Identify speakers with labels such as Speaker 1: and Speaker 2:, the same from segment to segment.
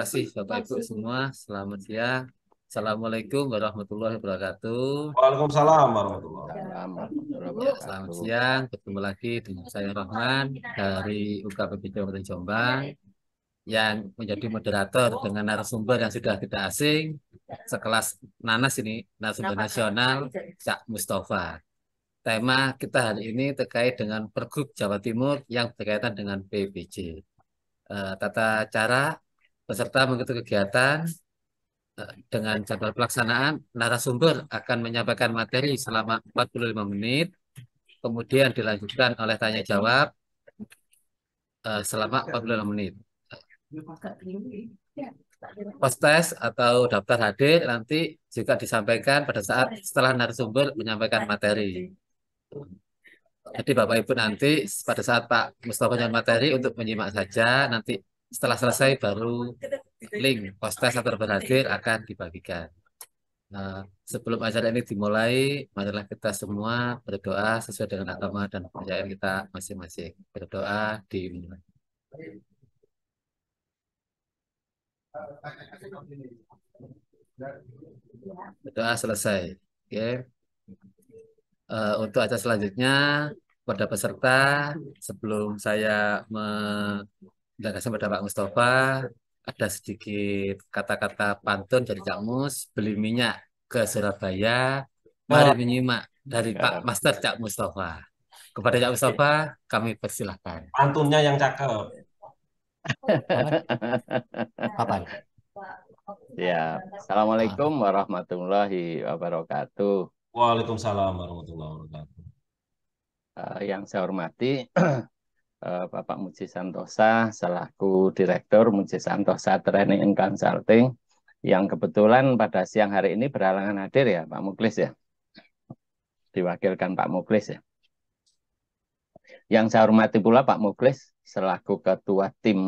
Speaker 1: kasih Bapak Ibu semua. Selamat siang. Assalamualaikum warahmatullahi wabarakatuh. Waalaikumsalam warahmatullahi wabarakatuh. Selamat siang. Ketemu lagi dengan saya Rahman dari UKPP Kabupaten Jombang yang menjadi moderator dengan narasumber yang sudah tidak asing sekelas Nanas ini narasumber nasional Cak Mustafa tema kita hari ini terkait dengan pergub Jawa Timur yang berkaitan dengan PBJ. Eh, tata cara peserta mengikuti kegiatan eh, dengan jadwal pelaksanaan narasumber akan menyampaikan materi selama 45 menit kemudian dilanjutkan oleh tanya jawab eh, selama 45 menit Post test atau daftar hadir nanti juga disampaikan pada saat setelah narasumber menyampaikan materi. Jadi Bapak Ibu nanti pada saat Pak Mustafa menyampaikan materi untuk menyimak saja nanti setelah selesai baru link poster satu berhadir akan dibagikan. Nah, sebelum acara ini dimulai, marilah kita semua berdoa sesuai dengan agama dan kepercayaan kita masing-masing. Berdoa dimulai. Berdoa selesai. Oke. Okay. Uh, eh, untuk acara selanjutnya, pada peserta, sebelum saya terima kasih pada Pak Mustafa ada sedikit kata-kata pantun dari Cak Mus beli minyak ke Surabaya mari oh. menyimak dari Pak ya. Master Cak Mustafa kepada Cak Mustafa kami persilahkan
Speaker 2: pantunnya yang cakep
Speaker 1: apa
Speaker 3: ya assalamualaikum warahmatullahi wabarakatuh waalaikumsalam warahmatullahi wabarakatuh uh, yang saya hormati Eh, Bapak Muji Santosa selaku Direktur Muji Santosa Training and Consulting yang kebetulan pada siang hari ini berhalangan hadir ya Pak Muklis ya. Diwakilkan Pak Muklis ya. Yang saya hormati pula Pak Muklis selaku ketua tim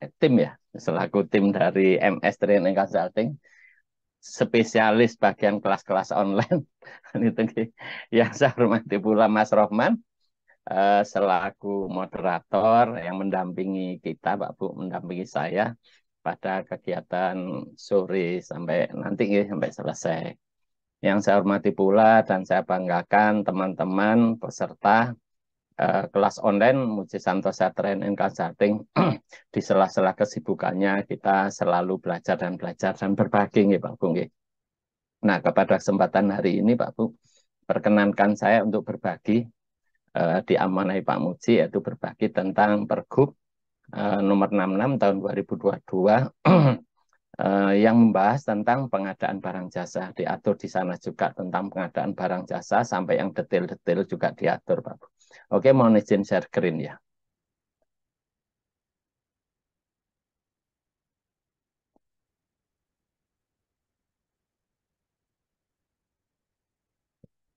Speaker 3: eh, tim ya, selaku tim dari MS Training and Consulting spesialis bagian kelas-kelas online tadi yang saya hormati pula Mas Rohman Eh, selaku moderator yang mendampingi kita, Pak Bu, mendampingi saya pada kegiatan sore sampai nanti ya, sampai selesai. Yang saya hormati pula dan saya banggakan teman-teman peserta uh, kelas online Muji Santosa Trend and Consulting di sela-sela kesibukannya kita selalu belajar dan belajar dan berbagi ya, Pak Bu Nah, kepada kesempatan hari ini Pak Bu, perkenankan saya untuk berbagi uh, eh, diamanahi Pak Muji yaitu berbagi tentang Pergub uh, nomor 66 tahun 2022 uh, eh, yang membahas tentang pengadaan barang jasa. Diatur di sana juga tentang pengadaan barang jasa sampai yang detail-detail juga diatur, Pak. Oke, mohon izin share screen ya.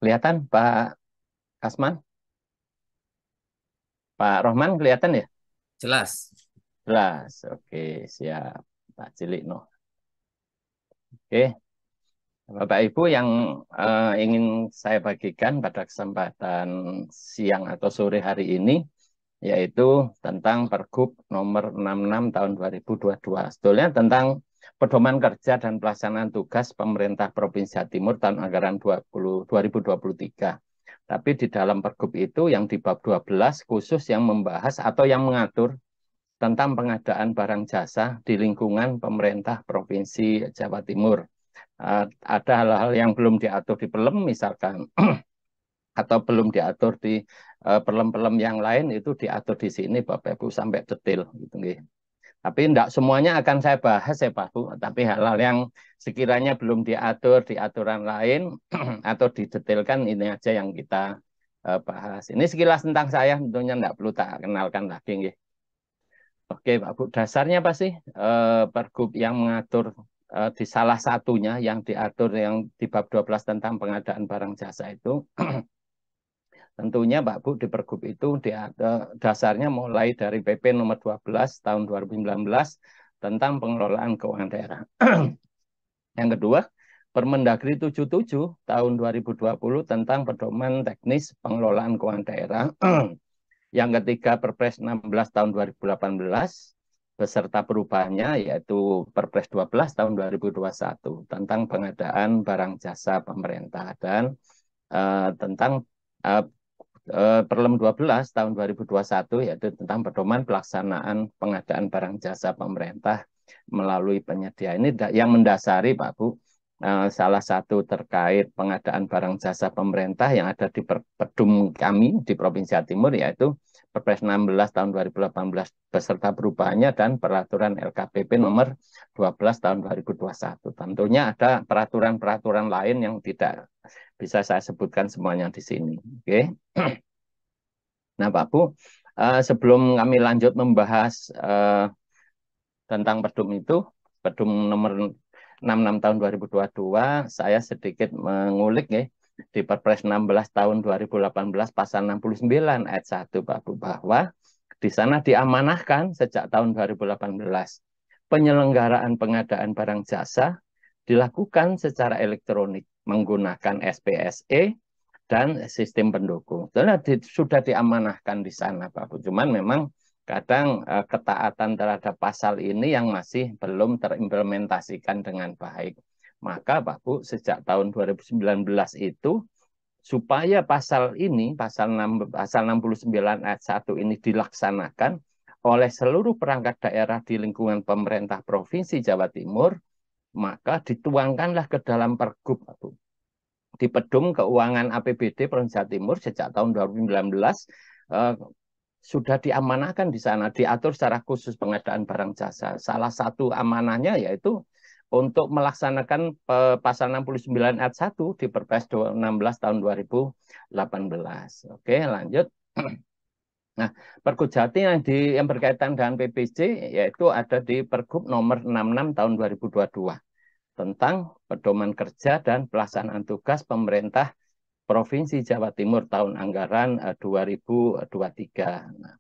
Speaker 3: Kelihatan Pak Kasman? Pak Rohman kelihatan ya? Jelas. Jelas. Oke, siap. Pak Cilik no. Oke. Bapak Ibu yang uh, ingin saya bagikan pada kesempatan siang atau sore hari ini yaitu tentang Pergub nomor 66 tahun 2022. Sebetulnya tentang pedoman kerja dan pelaksanaan tugas pemerintah Provinsi Jawa Timur tahun anggaran 20, 2023. Tapi di dalam pergub itu yang di bab 12 khusus yang membahas atau yang mengatur tentang pengadaan barang jasa di lingkungan pemerintah Provinsi Jawa Timur. Eh, ada hal-hal yang belum diatur di Pelem misalkan atau belum diatur di eh, pelem-pelem yang lain itu diatur di sini Bapak Ibu sampai detail gitu nggih. Gitu. Tapi tidak semuanya akan saya bahas ya Pak Bu, tapi hal-hal yang sekiranya belum diatur di aturan lain atau didetailkan ini aja yang kita uh, bahas. Ini sekilas tentang saya, tentunya tidak perlu tak kenalkan lagi. ya. Oke Pak Bu, dasarnya apa sih uh, pergub yang mengatur uh, di salah satunya yang diatur yang di bab 12 tentang pengadaan barang jasa itu Tentunya Pak Bu di Pergub itu di, eh, dasarnya mulai dari PP nomor 12 tahun 2019 tentang pengelolaan keuangan daerah. Yang kedua, Permendagri 77 tahun 2020 tentang pedoman teknis pengelolaan keuangan daerah. Yang ketiga, Perpres 16 tahun 2018 beserta perubahannya yaitu Perpres 12 tahun 2021 tentang pengadaan barang jasa pemerintah dan uh, tentang uh, Eh, Perlem 12 tahun 2021 yaitu tentang pedoman pelaksanaan pengadaan barang jasa pemerintah melalui penyedia. Ini yang mendasari Pak Bu eh, salah satu terkait pengadaan barang jasa pemerintah yang ada di Pedum kami di Provinsi Timur yaitu Perpres 16 tahun 2018 beserta perubahannya dan peraturan LKPP nomor 12 tahun 2021. Tentunya ada peraturan-peraturan lain yang tidak bisa saya sebutkan semuanya di sini. Oke. Okay? Nah, Pak Bu, uh, sebelum kami lanjut membahas uh, tentang Perdum itu, Perdum nomor 66 tahun 2022, saya sedikit mengulik ya di Perpres 16 tahun 2018 pasal 69 ayat 1 Pak Bu bahwa di sana diamanahkan sejak tahun 2018 penyelenggaraan pengadaan barang jasa dilakukan secara elektronik menggunakan SPSE dan sistem pendukung. Sudah, di, sudah diamanahkan di sana Pak. Bu. Cuman memang kadang e, ketaatan terhadap pasal ini yang masih belum terimplementasikan dengan baik. Maka Pak Bu, sejak tahun 2019 itu supaya pasal ini pasal 6, pasal 69 ayat 1 ini dilaksanakan oleh seluruh perangkat daerah di lingkungan pemerintah Provinsi Jawa Timur maka dituangkanlah ke dalam pergub Di Pedum Keuangan APBD Provinsi Timur sejak tahun 2019 eh, sudah diamanahkan di sana, diatur secara khusus pengadaan barang jasa. Salah satu amanahnya yaitu untuk melaksanakan eh, pasal 69 ayat 1 di Perpres 16 tahun 2018. Oke, lanjut. Nah, Pergub Jatim yang di yang berkaitan dengan PPC yaitu ada di Pergub nomor 66 tahun 2022 tentang pedoman kerja dan pelaksanaan tugas pemerintah Provinsi Jawa Timur tahun anggaran 2023. Eh, nah,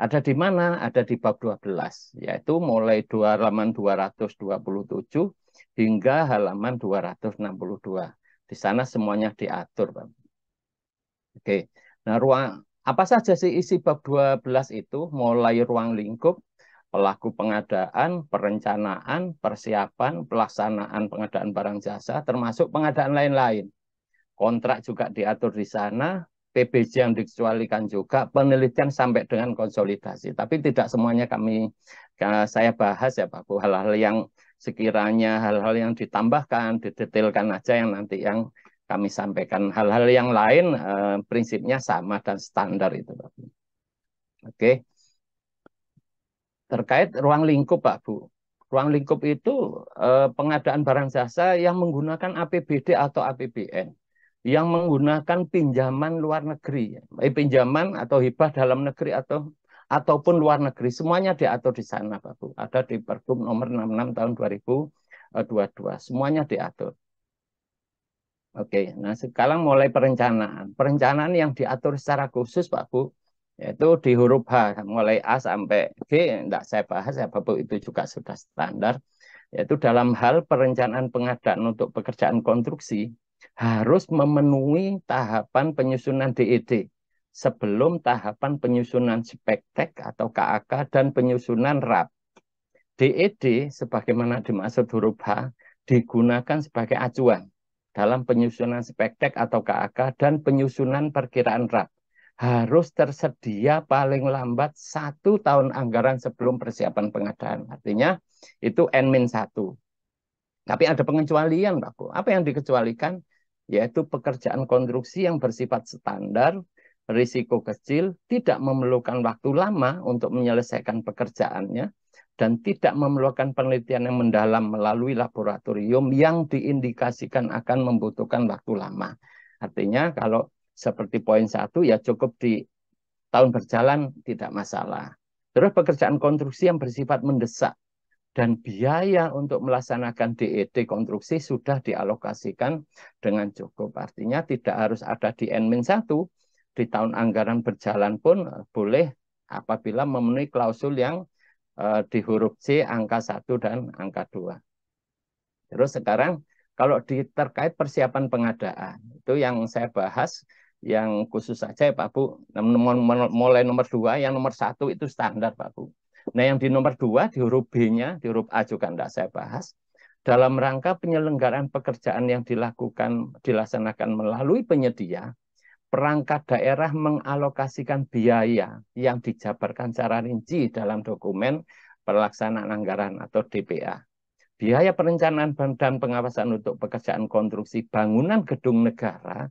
Speaker 3: ada di mana? Ada di bab 12 yaitu mulai dua halaman 227 hingga halaman 262. Di sana semuanya diatur, Oke. Nah, ruang apa saja sih isi bab 12 itu? Mulai ruang lingkup, pelaku pengadaan, perencanaan, persiapan, pelaksanaan pengadaan barang jasa, termasuk pengadaan lain-lain. Kontrak juga diatur di sana, PBJ yang dikecualikan juga, penelitian sampai dengan konsolidasi. Tapi tidak semuanya kami saya bahas ya Pak Bu, hal-hal yang sekiranya hal-hal yang ditambahkan, didetailkan aja yang nanti yang kami sampaikan hal-hal yang lain eh, prinsipnya sama dan standar itu Pak Oke. Terkait ruang lingkup Pak Bu. Ruang lingkup itu eh, pengadaan barang jasa yang menggunakan APBD atau APBN yang menggunakan pinjaman luar negeri, eh, pinjaman atau hibah dalam negeri atau ataupun luar negeri semuanya diatur di sana Pak Bu. Ada di Pergub nomor 66 tahun 2022. Semuanya diatur. Oke, nah sekarang mulai perencanaan. Perencanaan yang diatur secara khusus Pak Bu, yaitu di huruf H, mulai A sampai G, tidak saya bahas, ya Bu itu juga sudah standar, yaitu dalam hal perencanaan pengadaan untuk pekerjaan konstruksi, harus memenuhi tahapan penyusunan DED e sebelum tahapan penyusunan spektek atau KAK dan penyusunan RAP. DED sebagaimana dimaksud huruf H digunakan sebagai acuan dalam penyusunan spektek atau KAK dan penyusunan perkiraan RAP harus tersedia paling lambat satu tahun anggaran sebelum persiapan pengadaan. Artinya itu N-1. Tapi ada pengecualian, Pak Apa yang dikecualikan? Yaitu pekerjaan konstruksi yang bersifat standar, risiko kecil, tidak memerlukan waktu lama untuk menyelesaikan pekerjaannya, dan tidak memerlukan penelitian yang mendalam melalui laboratorium yang diindikasikan akan membutuhkan waktu lama. Artinya kalau seperti poin satu ya cukup di tahun berjalan tidak masalah. Terus pekerjaan konstruksi yang bersifat mendesak dan biaya untuk melaksanakan ded e konstruksi sudah dialokasikan dengan cukup. Artinya tidak harus ada di N-1, di tahun anggaran berjalan pun eh, boleh apabila memenuhi klausul yang Eh, di huruf C angka 1 dan angka 2. Terus sekarang kalau di terkait persiapan pengadaan, itu yang saya bahas yang khusus saja ya Pak Bu, mulai nomor 2, yang nomor 1 itu standar Pak Bu. Nah yang di nomor 2, di huruf B-nya, di huruf A juga tidak saya bahas, dalam rangka penyelenggaraan pekerjaan yang dilakukan, dilaksanakan melalui penyedia, perangkat daerah mengalokasikan biaya yang dijabarkan secara rinci dalam dokumen pelaksanaan anggaran atau DPA. Biaya perencanaan dan pengawasan untuk pekerjaan konstruksi bangunan gedung negara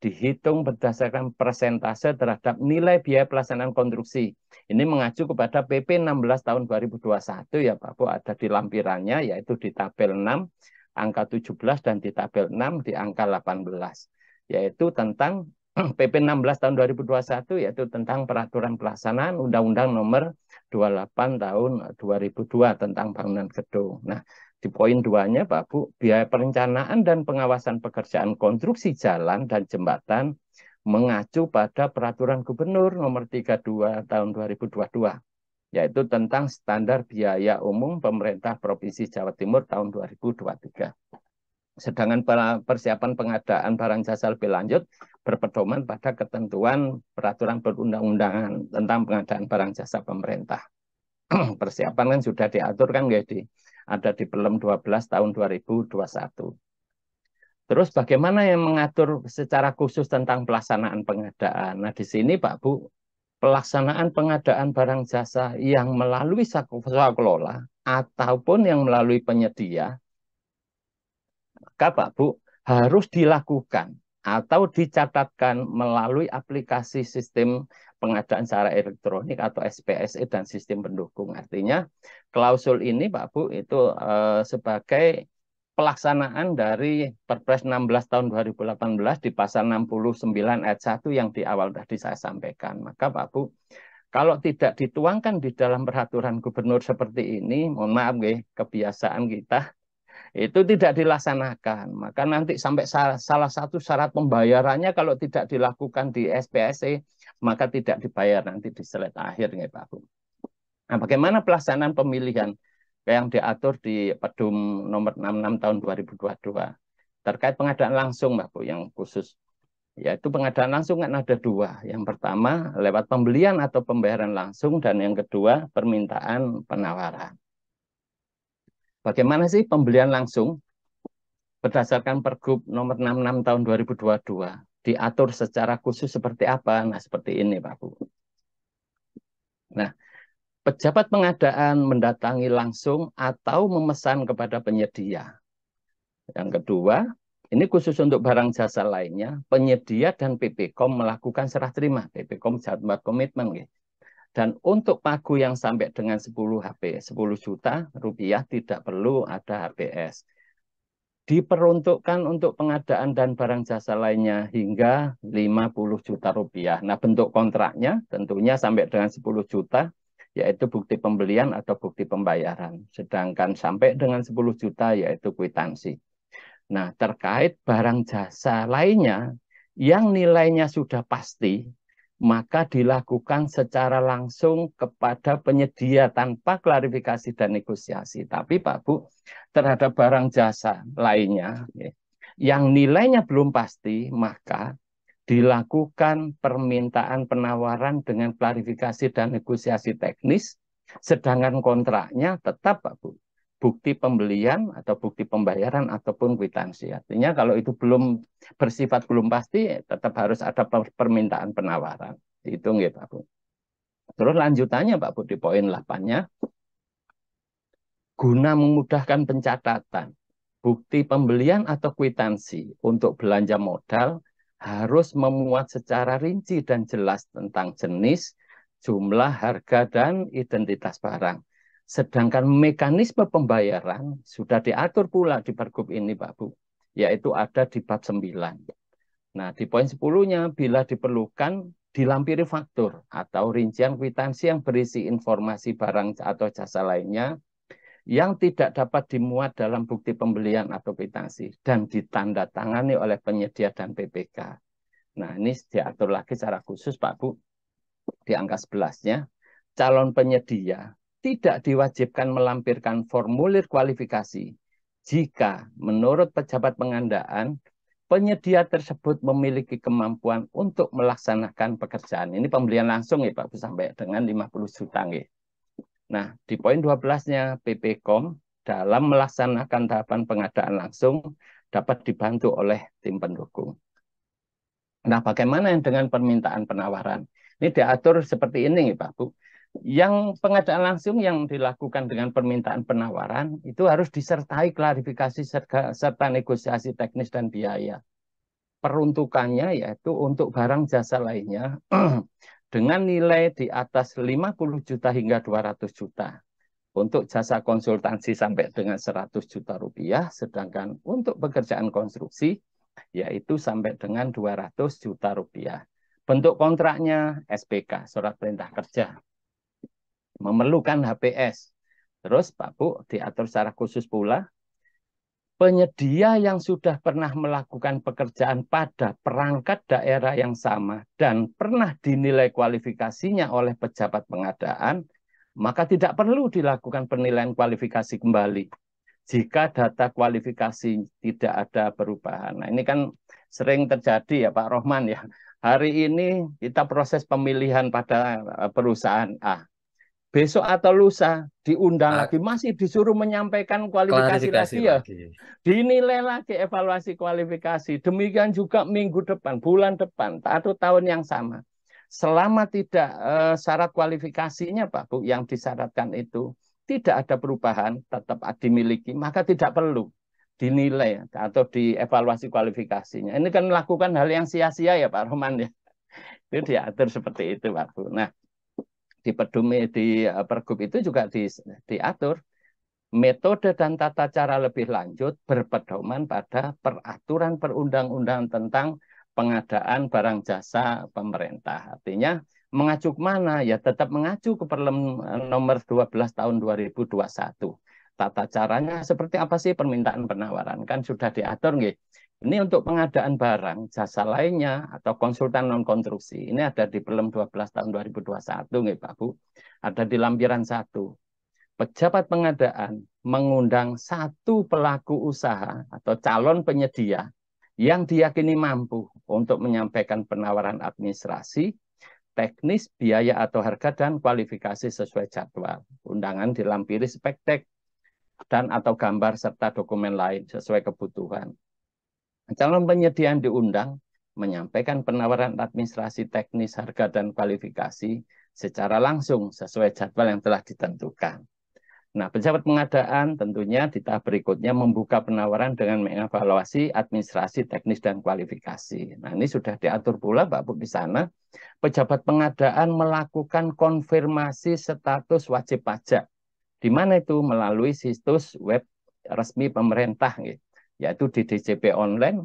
Speaker 3: dihitung berdasarkan persentase terhadap nilai biaya pelaksanaan konstruksi. Ini mengacu kepada PP 16 tahun 2021 ya Pak Bu, ada di lampirannya yaitu di tabel 6 angka 17 dan di tabel 6 di angka 18 yaitu tentang PP 16 tahun 2021 yaitu tentang peraturan pelaksanaan Undang-Undang nomor 28 tahun 2002 tentang bangunan gedung. Nah, di poin duanya Pak Bu, biaya perencanaan dan pengawasan pekerjaan konstruksi jalan dan jembatan mengacu pada peraturan gubernur nomor 32 tahun 2022 yaitu tentang standar biaya umum pemerintah Provinsi Jawa Timur tahun 2023. Sedangkan persiapan pengadaan barang jasa lebih lanjut berpedoman pada ketentuan peraturan perundang-undangan tentang pengadaan barang jasa pemerintah. Persiapan kan sudah diatur kan jadi ada di Pelem 12 tahun 2021. Terus bagaimana yang mengatur secara khusus tentang pelaksanaan pengadaan? Nah, di sini Pak Bu, pelaksanaan pengadaan barang jasa yang melalui saku-soak kelola ataupun yang melalui penyedia, maka Pak Bu harus dilakukan atau dicatatkan melalui aplikasi sistem pengadaan secara elektronik atau SPSE dan sistem pendukung. Artinya klausul ini Pak Bu itu eh, sebagai pelaksanaan dari Perpres 16 tahun 2018 di pasal 69 ayat 1 yang di awal tadi saya sampaikan. Maka Pak Bu, kalau tidak dituangkan di dalam peraturan gubernur seperti ini, mohon maaf ya, kebiasaan kita itu tidak dilaksanakan. Maka nanti sampai salah, satu syarat pembayarannya kalau tidak dilakukan di SPSE, maka tidak dibayar nanti di slide akhir, nih Pak Agung. Nah, bagaimana pelaksanaan pemilihan yang diatur di Pedum nomor 66 tahun 2022 terkait pengadaan langsung, Pak Bu, yang khusus yaitu pengadaan langsung kan ada dua. Yang pertama lewat pembelian atau pembayaran langsung dan yang kedua permintaan penawaran. Bagaimana sih pembelian langsung? Berdasarkan Pergub nomor 66 tahun 2022, diatur secara khusus seperti apa? Nah, seperti ini Pak Bu. Nah, pejabat pengadaan mendatangi langsung atau memesan kepada penyedia. Yang kedua, ini khusus untuk barang jasa lainnya, penyedia dan PPKOM melakukan serah terima. PPKOM jabat komitmen. Gitu. Dan untuk pagu yang sampai dengan 10 HP, 10 juta rupiah tidak perlu ada HPS. Diperuntukkan untuk pengadaan dan barang jasa lainnya hingga 50 juta rupiah. Nah bentuk kontraknya tentunya sampai dengan 10 juta yaitu bukti pembelian atau bukti pembayaran. Sedangkan sampai dengan 10 juta yaitu kwitansi. Nah terkait barang jasa lainnya yang nilainya sudah pasti maka dilakukan secara langsung kepada penyedia tanpa klarifikasi dan negosiasi. Tapi Pak Bu, terhadap barang jasa lainnya ya, yang nilainya belum pasti, maka dilakukan permintaan penawaran dengan klarifikasi dan negosiasi teknis, sedangkan kontraknya tetap Pak Bu bukti pembelian atau bukti pembayaran ataupun kwitansi. Artinya kalau itu belum bersifat belum pasti, tetap harus ada permintaan penawaran. Itu ya Pak Bu. Terus lanjutannya Pak Bu di poin 8-nya, guna memudahkan pencatatan, bukti pembelian atau kwitansi untuk belanja modal harus memuat secara rinci dan jelas tentang jenis, jumlah, harga, dan identitas barang Sedangkan mekanisme pembayaran sudah diatur pula di pergub ini, Pak Bu, yaitu ada di bab 9. Nah, di poin 10-nya, bila diperlukan, dilampiri faktur atau rincian kwitansi yang berisi informasi barang atau jasa lainnya yang tidak dapat dimuat dalam bukti pembelian atau kwitansi dan ditandatangani oleh penyedia dan PPK. Nah, ini diatur lagi secara khusus, Pak Bu, di angka 11-nya. Calon penyedia tidak diwajibkan melampirkan formulir kualifikasi jika menurut pejabat pengandaan penyedia tersebut memiliki kemampuan untuk melaksanakan pekerjaan. Ini pembelian langsung ya Pak Bu sampai dengan 50 juta ya. Nah, di poin 12-nya PPKOM dalam melaksanakan tahapan pengadaan langsung dapat dibantu oleh tim pendukung. Nah, bagaimana dengan permintaan penawaran? Ini diatur seperti ini, Pak Bu. Yang pengadaan langsung yang dilakukan dengan permintaan penawaran itu harus disertai klarifikasi serta, serta negosiasi teknis dan biaya. Peruntukannya yaitu untuk barang jasa lainnya dengan nilai di atas 50 juta hingga 200 juta. Untuk jasa konsultansi sampai dengan 100 juta rupiah, sedangkan untuk pekerjaan konstruksi yaitu sampai dengan 200 juta rupiah. Bentuk kontraknya SPK, surat perintah kerja memerlukan HPS. Terus Pak Bu diatur secara khusus pula penyedia yang sudah pernah melakukan pekerjaan pada perangkat daerah yang sama dan pernah dinilai kualifikasinya oleh pejabat pengadaan, maka tidak perlu dilakukan penilaian kualifikasi kembali jika data kualifikasi tidak ada perubahan. Nah, ini kan sering terjadi ya Pak Rohman ya. Hari ini kita proses pemilihan pada eh, perusahaan A besok atau lusa diundang ah. lagi masih disuruh menyampaikan kualifikasi, kualifikasi lagi ya iya. dinilai lagi evaluasi kualifikasi demikian juga minggu depan bulan depan atau tahun yang sama selama tidak uh, syarat kualifikasinya Pak Bu yang disyaratkan itu tidak ada perubahan tetap dimiliki maka tidak perlu dinilai atau dievaluasi kualifikasinya ini kan melakukan hal yang sia-sia ya Pak Roman ya itu diatur seperti itu Pak Bu nah di pedumi di eh, pergub itu juga di, diatur metode dan tata cara lebih lanjut berpedoman pada peraturan perundang undangan tentang pengadaan barang jasa pemerintah. Artinya mengacu ke mana? Ya tetap mengacu ke Perlem eh, nomor 12 tahun 2021. Tata caranya seperti apa sih permintaan penawaran kan sudah diatur nggih. Gitu ini untuk pengadaan barang, jasa lainnya, atau konsultan non-konstruksi. Ini ada di Perlem 12 tahun 2021, nih Pak Bu. Ada di lampiran 1. Pejabat pengadaan mengundang satu pelaku usaha atau calon penyedia yang diyakini mampu untuk menyampaikan penawaran administrasi, teknis, biaya atau harga, dan kualifikasi sesuai jadwal. Undangan dilampiri spektek dan atau gambar serta dokumen lain sesuai kebutuhan Calon penyediaan diundang menyampaikan penawaran administrasi teknis harga dan kualifikasi secara langsung sesuai jadwal yang telah ditentukan. Nah, pejabat pengadaan tentunya di tahap berikutnya membuka penawaran dengan mengevaluasi administrasi teknis dan kualifikasi. Nah, ini sudah diatur pula Pak Bu di sana. Pejabat pengadaan melakukan konfirmasi status wajib pajak. Di mana itu? Melalui situs web resmi pemerintah. Gitu yaitu di DJP online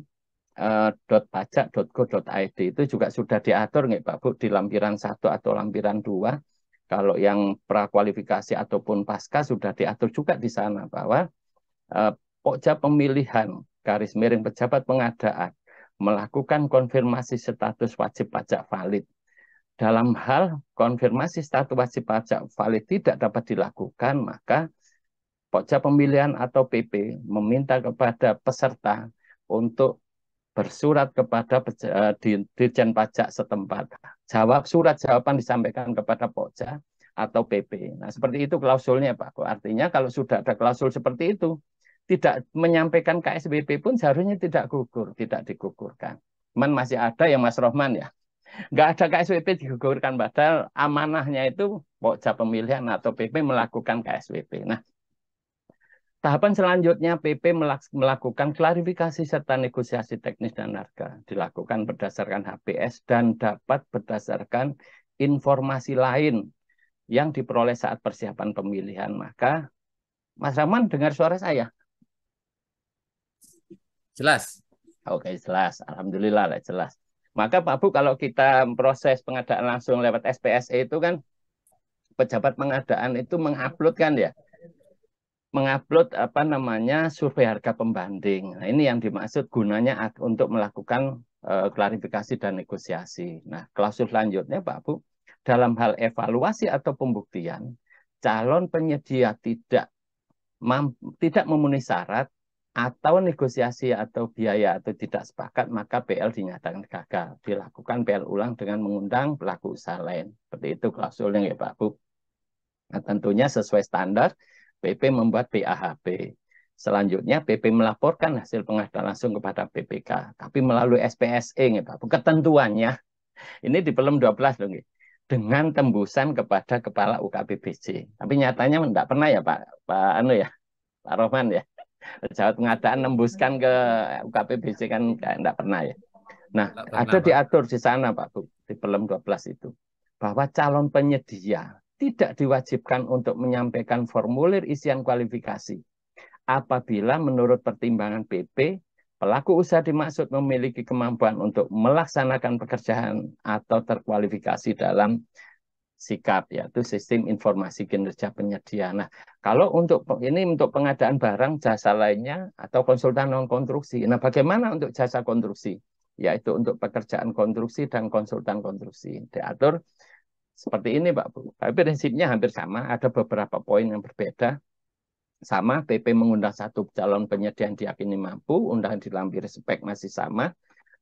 Speaker 3: uh, eh, .pajak.go.id itu juga sudah diatur nggak Pak Bu di lampiran satu atau lampiran dua kalau yang prakualifikasi ataupun pasca sudah diatur juga di sana bahwa eh, pokja pemilihan garis miring pejabat pengadaan melakukan konfirmasi status wajib pajak valid. Dalam hal konfirmasi status wajib pajak valid tidak dapat dilakukan, maka Pokja Pemilihan atau PP meminta kepada peserta untuk bersurat kepada eh, Dirjen Pajak setempat. Jawab surat jawaban disampaikan kepada Pokja atau PP. Nah, seperti itu klausulnya, Pak. Artinya kalau sudah ada klausul seperti itu, tidak menyampaikan KSBP pun seharusnya tidak gugur, tidak digugurkan. Cuman masih ada yang Mas Rohman ya. Nggak ada KSWP digugurkan, padahal amanahnya itu Pokja Pemilihan atau PP melakukan KSWP. Nah, Tahapan selanjutnya, PP melakukan klarifikasi serta negosiasi teknis dan harga. Dilakukan berdasarkan HPS dan dapat berdasarkan informasi lain yang diperoleh saat persiapan pemilihan. Maka, Mas Rahman dengar suara saya? Jelas. Oke, jelas. Alhamdulillah lah, jelas. Maka Pak Bu, kalau kita proses pengadaan langsung lewat SPSE itu kan pejabat pengadaan itu mengupload kan ya mengupload apa namanya survei harga pembanding. Nah, ini yang dimaksud gunanya untuk melakukan uh, klarifikasi dan negosiasi. Nah, klausul selanjutnya Pak Bu, dalam hal evaluasi atau pembuktian, calon penyedia tidak tidak memenuhi syarat atau negosiasi atau biaya atau tidak sepakat maka PL dinyatakan gagal. Dilakukan PL ulang dengan mengundang pelaku usaha lain. Seperti itu klausulnya ya Pak Bu. Nah, tentunya sesuai standar PP membuat PAHP. Selanjutnya PP melaporkan hasil pengadaan langsung kepada PPK, tapi melalui SPSE nih Pak. Ketentuannya ini di film 12 dong nih. Dengan tembusan kepada kepala UKPBC. Tapi nyatanya tidak pernah ya Pak Pak Anu ya. Pak Rohman ya. Pejabat pengadaan nembuskan ke UKPBC kan tidak pernah ya. Nah, pernah, ada Pak. diatur di sana Pak Bu di film 12 itu bahwa calon penyedia tidak diwajibkan untuk menyampaikan formulir isian kualifikasi apabila menurut pertimbangan PP pelaku usaha dimaksud memiliki kemampuan untuk melaksanakan pekerjaan atau terkualifikasi dalam sikap yaitu sistem informasi kinerja penyedia. Nah, kalau untuk ini untuk pengadaan barang jasa lainnya atau konsultan non konstruksi. Nah, bagaimana untuk jasa konstruksi? Yaitu untuk pekerjaan konstruksi dan konsultan konstruksi diatur seperti ini Pak Bu. Tapi prinsipnya hampir sama, ada beberapa poin yang berbeda. Sama, PP mengundang satu calon penyedia yang diakini mampu, undangan dilampiri spek masih sama.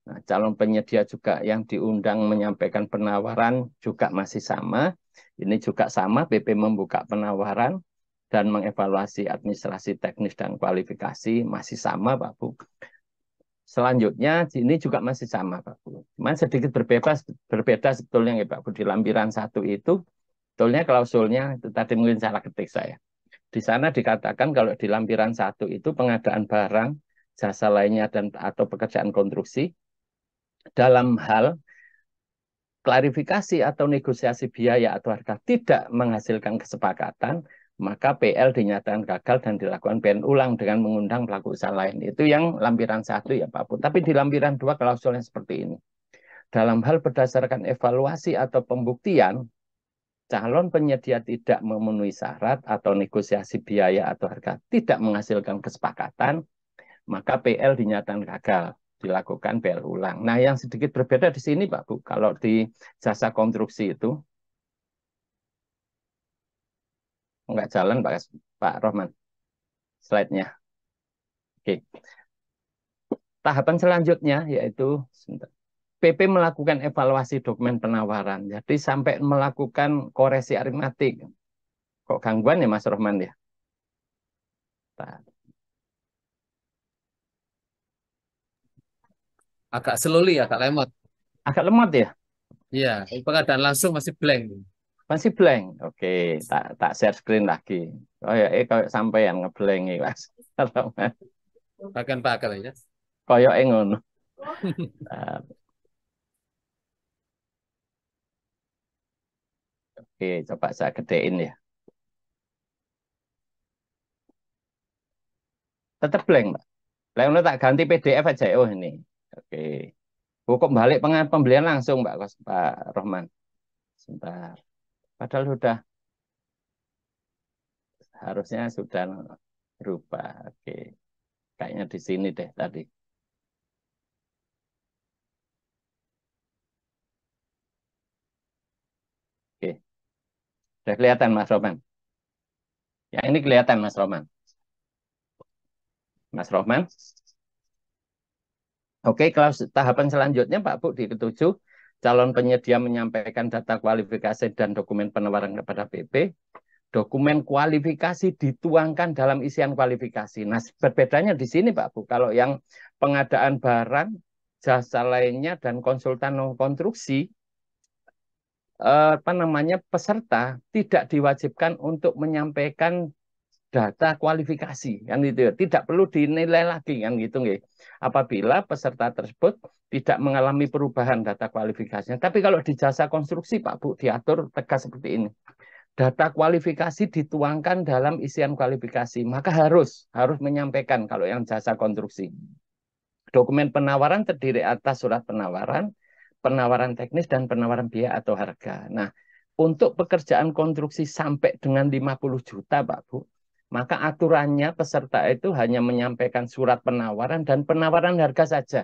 Speaker 3: Nah, calon penyedia juga yang diundang menyampaikan penawaran juga masih sama. Ini juga sama, PP membuka penawaran, dan mengevaluasi administrasi teknis dan kualifikasi masih sama Pak Bu. Selanjutnya ini juga masih sama Pak Guru. Cuman sedikit berbebas, berbeda sebetulnya ya Pak Bu. Di lampiran satu itu, sebetulnya klausulnya itu tadi mungkin salah ketik saya. Di sana dikatakan kalau di lampiran satu itu pengadaan barang, jasa lainnya dan atau pekerjaan konstruksi dalam hal klarifikasi atau negosiasi biaya atau harga tidak menghasilkan kesepakatan maka PL dinyatakan gagal dan dilakukan PN ulang dengan mengundang pelaku usaha lain. Itu yang lampiran satu ya Pak Pun. Tapi di lampiran dua klausulnya seperti ini. Dalam hal berdasarkan evaluasi atau pembuktian, calon penyedia tidak memenuhi syarat atau negosiasi biaya atau harga tidak menghasilkan kesepakatan, maka PL dinyatakan gagal dilakukan PL ulang. Nah, yang sedikit berbeda di sini, Pak Bu, kalau di jasa konstruksi itu nggak jalan Pak Pak Rohman slide-nya oke tahapan selanjutnya yaitu sebentar, PP melakukan evaluasi dokumen penawaran jadi sampai melakukan koreksi aritmatik kok gangguan ya Mas Rohman ya Bentar.
Speaker 1: agak slowly agak lemot agak lemot ya
Speaker 3: iya pengadaan
Speaker 1: langsung masih blank
Speaker 3: masih blank. Oke, tak tak share screen lagi. Oh ya, eh kayak sampean ngeblank iki, Mas.
Speaker 1: Pak pakal ya.
Speaker 3: Kayak ngono. Nah. Oke, coba saya gedein ya. Tetap blank, Pak. Blank tak ganti PDF aja. Oh, ini. Oke. Hukum oh, balik pembelian langsung, Mbak, Pak Rohman. Sebentar. Padahal sudah harusnya sudah berubah. Oke. Kayaknya di sini deh tadi. Oke. Sudah kelihatan Mas Roman? Ya, ini kelihatan Mas Roman. Mas Roman, Oke, Kalau tahapan selanjutnya Pak Bu di ketujuh calon penyedia menyampaikan data kualifikasi dan dokumen penawaran kepada PP, dokumen kualifikasi dituangkan dalam isian kualifikasi. Nah, berbedanya di sini Pak Bu, kalau yang pengadaan barang, jasa lainnya dan konsultan konstruksi eh, apa namanya peserta tidak diwajibkan untuk menyampaikan data kualifikasi yang gitu ya. tidak perlu dinilai lagi kan gitu nggih apabila peserta tersebut tidak mengalami perubahan data kualifikasinya tapi kalau di jasa konstruksi Pak Bu diatur tegas seperti ini data kualifikasi dituangkan dalam isian kualifikasi maka harus harus menyampaikan kalau yang jasa konstruksi dokumen penawaran terdiri atas surat penawaran penawaran teknis dan penawaran biaya atau harga nah untuk pekerjaan konstruksi sampai dengan 50 juta Pak Bu maka aturannya peserta itu hanya menyampaikan surat penawaran dan penawaran harga saja.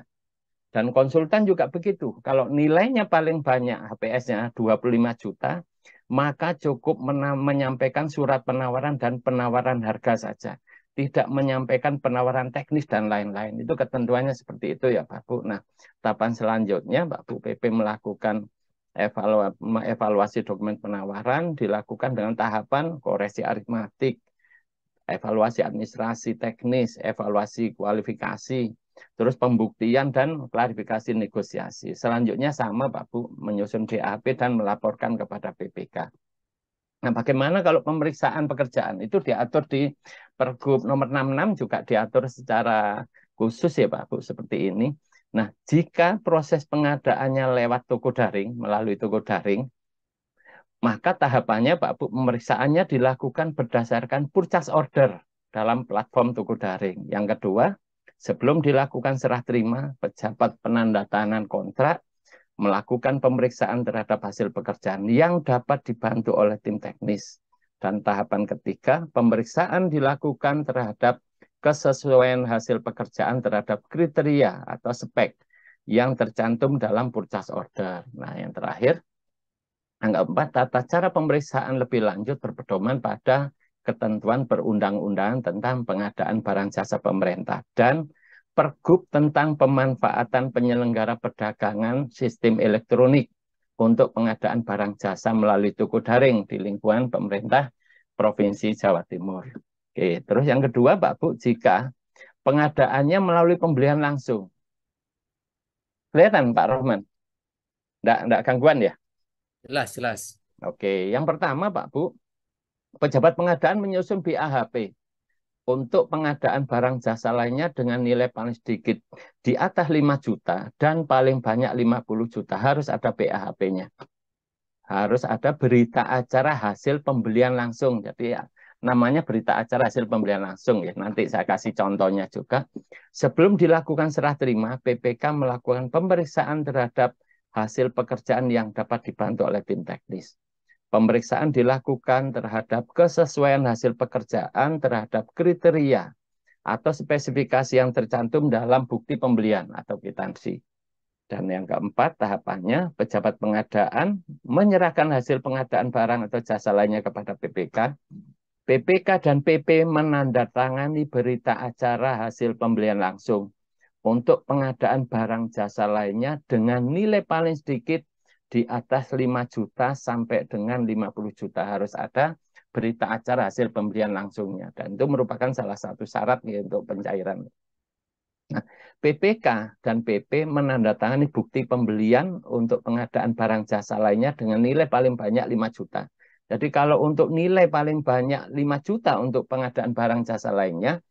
Speaker 3: Dan konsultan juga begitu. Kalau nilainya paling banyak HPS-nya 25 juta, maka cukup menyampaikan surat penawaran dan penawaran harga saja. Tidak menyampaikan penawaran teknis dan lain-lain. Itu ketentuannya seperti itu ya Pak Bu. Nah, tahapan selanjutnya Pak Bu PP melakukan evaluasi dokumen penawaran dilakukan dengan tahapan koreksi aritmatik evaluasi administrasi teknis, evaluasi kualifikasi, terus pembuktian dan klarifikasi negosiasi. Selanjutnya sama Pak Bu, menyusun DAP dan melaporkan kepada PPK. Nah, bagaimana kalau pemeriksaan pekerjaan itu diatur di Pergub nomor 66 juga diatur secara khusus ya Pak Bu seperti ini. Nah, jika proses pengadaannya lewat toko daring, melalui toko daring, maka tahapannya Pak Bu pemeriksaannya dilakukan berdasarkan purchase order dalam platform toko daring. Yang kedua, sebelum dilakukan serah terima, pejabat penanda tanganan kontrak melakukan pemeriksaan terhadap hasil pekerjaan yang dapat dibantu oleh tim teknis. Dan tahapan ketiga, pemeriksaan dilakukan terhadap kesesuaian hasil pekerjaan terhadap kriteria atau spek yang tercantum dalam purchase order. Nah, yang terakhir, Nah, Angka empat, tata cara pemeriksaan lebih lanjut berpedoman pada ketentuan perundang-undangan tentang pengadaan barang jasa pemerintah dan pergub tentang pemanfaatan penyelenggara perdagangan sistem elektronik untuk pengadaan barang jasa melalui toko daring di lingkungan pemerintah Provinsi Jawa Timur. Oke, terus yang kedua Pak Bu, jika pengadaannya melalui pembelian langsung. Kelihatan Pak Rohman? Tidak gangguan ya? Jelas, jelas. Oke, yang pertama Pak Bu, pejabat pengadaan menyusun BAHP untuk pengadaan barang jasa lainnya dengan nilai paling sedikit di atas 5 juta dan paling banyak 50 juta harus ada BAHP-nya. Harus ada berita acara hasil pembelian langsung. Jadi ya, namanya berita acara hasil pembelian langsung ya. Nanti saya kasih contohnya juga. Sebelum dilakukan serah terima, PPK melakukan pemeriksaan terhadap hasil pekerjaan yang dapat dibantu oleh tim teknis. Pemeriksaan dilakukan terhadap kesesuaian hasil pekerjaan terhadap kriteria atau spesifikasi yang tercantum dalam bukti pembelian atau kwitansi. Dan yang keempat, tahapannya pejabat pengadaan menyerahkan hasil pengadaan barang atau jasa lainnya kepada PPK. PPK dan PP menandatangani berita acara hasil pembelian langsung untuk pengadaan barang jasa lainnya dengan nilai paling sedikit di atas 5 juta sampai dengan 50 juta harus ada berita acara hasil pembelian langsungnya dan itu merupakan salah satu syarat ya, untuk pencairan. Nah, PPK dan PP menandatangani bukti pembelian untuk pengadaan barang jasa lainnya dengan nilai paling banyak 5 juta. Jadi kalau untuk nilai paling banyak 5 juta untuk pengadaan barang jasa lainnya,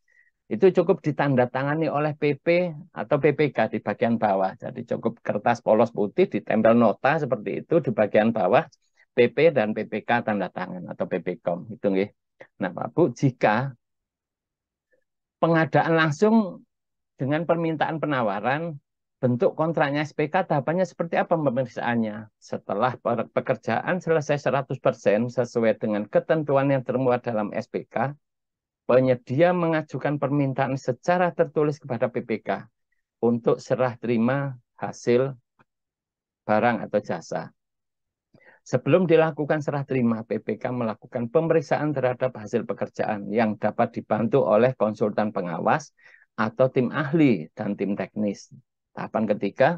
Speaker 3: itu cukup ditandatangani oleh PP atau PPK di bagian bawah. Jadi cukup kertas polos putih ditempel nota seperti itu di bagian bawah PP dan PPK tanda tangan atau PPKOM itu nggih. Nah, Pak Bu, jika pengadaan langsung dengan permintaan penawaran bentuk kontraknya SPK tahapannya seperti apa pemeriksaannya? Setelah pekerjaan selesai 100% sesuai dengan ketentuan yang termuat dalam SPK, penyedia mengajukan permintaan secara tertulis kepada PPK untuk serah terima hasil barang atau jasa. Sebelum dilakukan serah terima, PPK melakukan pemeriksaan terhadap hasil pekerjaan yang dapat dibantu oleh konsultan pengawas atau tim ahli dan tim teknis. Tahapan ketiga,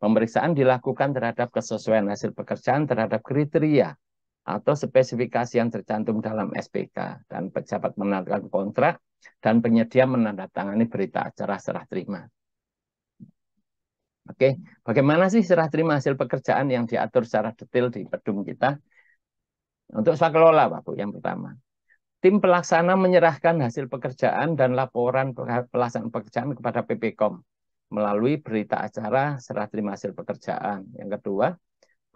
Speaker 3: pemeriksaan dilakukan terhadap kesesuaian hasil pekerjaan terhadap kriteria atau spesifikasi yang tercantum dalam SPK dan pejabat menandakan kontrak dan penyedia menandatangani berita acara serah terima. Oke, bagaimana sih serah terima hasil pekerjaan yang diatur secara detail di Pedum kita? Untuk swakelola, Pak Bu, yang pertama. Tim pelaksana menyerahkan hasil pekerjaan dan laporan pelaksanaan pekerjaan kepada PPKOM melalui berita acara serah terima hasil pekerjaan. Yang kedua,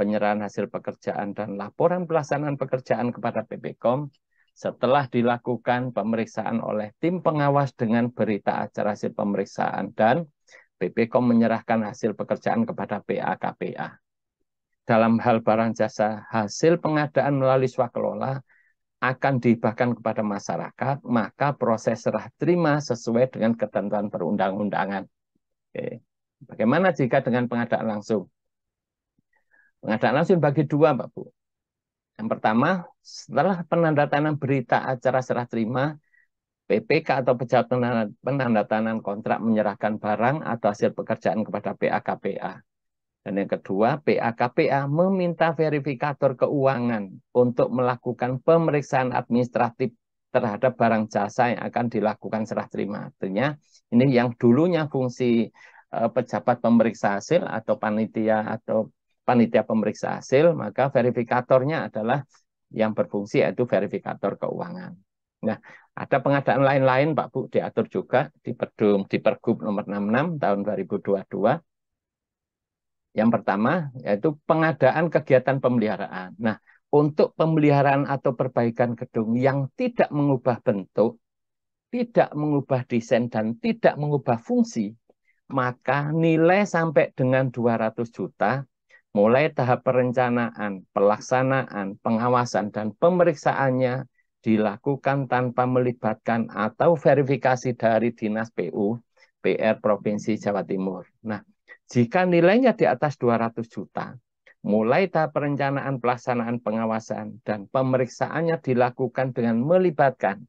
Speaker 3: penyerahan hasil pekerjaan dan laporan pelaksanaan pekerjaan kepada PPkom setelah dilakukan pemeriksaan oleh tim pengawas dengan berita acara hasil pemeriksaan dan PPkom menyerahkan hasil pekerjaan kepada PAKPA. Dalam hal barang jasa, hasil pengadaan melalui swakelola akan dibahkan kepada masyarakat, maka proses serah terima sesuai dengan ketentuan perundang-undangan. Bagaimana jika dengan pengadaan langsung? Pengadaan langsung bagi dua, Pak Bu. Yang pertama, setelah penandatangan berita acara serah terima, PPK atau pejabat penandatangan kontrak menyerahkan barang atau hasil pekerjaan kepada PAKPA. Dan yang kedua, PAKPA meminta verifikator keuangan untuk melakukan pemeriksaan administratif terhadap barang jasa yang akan dilakukan serah terima. Artinya ini yang dulunya fungsi eh, pejabat pemeriksa hasil atau panitia atau panitia pemeriksa hasil, maka verifikatornya adalah yang berfungsi yaitu verifikator keuangan. Nah, ada pengadaan lain-lain Pak Bu diatur juga di Perdum di Pergub nomor 66 tahun 2022. Yang pertama yaitu pengadaan kegiatan pemeliharaan. Nah, untuk pemeliharaan atau perbaikan gedung yang tidak mengubah bentuk, tidak mengubah desain dan tidak mengubah fungsi, maka nilai sampai dengan 200 juta mulai tahap perencanaan, pelaksanaan, pengawasan, dan pemeriksaannya dilakukan tanpa melibatkan atau verifikasi dari Dinas PU PR Provinsi Jawa Timur. Nah, jika nilainya di atas 200 juta, mulai tahap perencanaan, pelaksanaan, pengawasan, dan pemeriksaannya dilakukan dengan melibatkan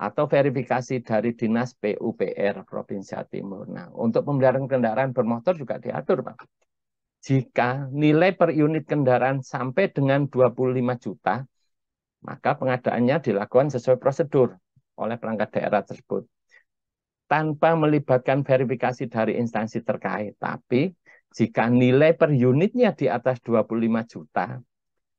Speaker 3: atau verifikasi dari Dinas PUPR Provinsi Jawa Timur. Nah, untuk pemeliharaan kendaraan bermotor juga diatur, Pak. Jika nilai per unit kendaraan sampai dengan 25 juta, maka pengadaannya dilakukan sesuai prosedur oleh perangkat daerah tersebut. Tanpa melibatkan verifikasi dari instansi terkait. Tapi jika nilai per unitnya di atas 25 juta,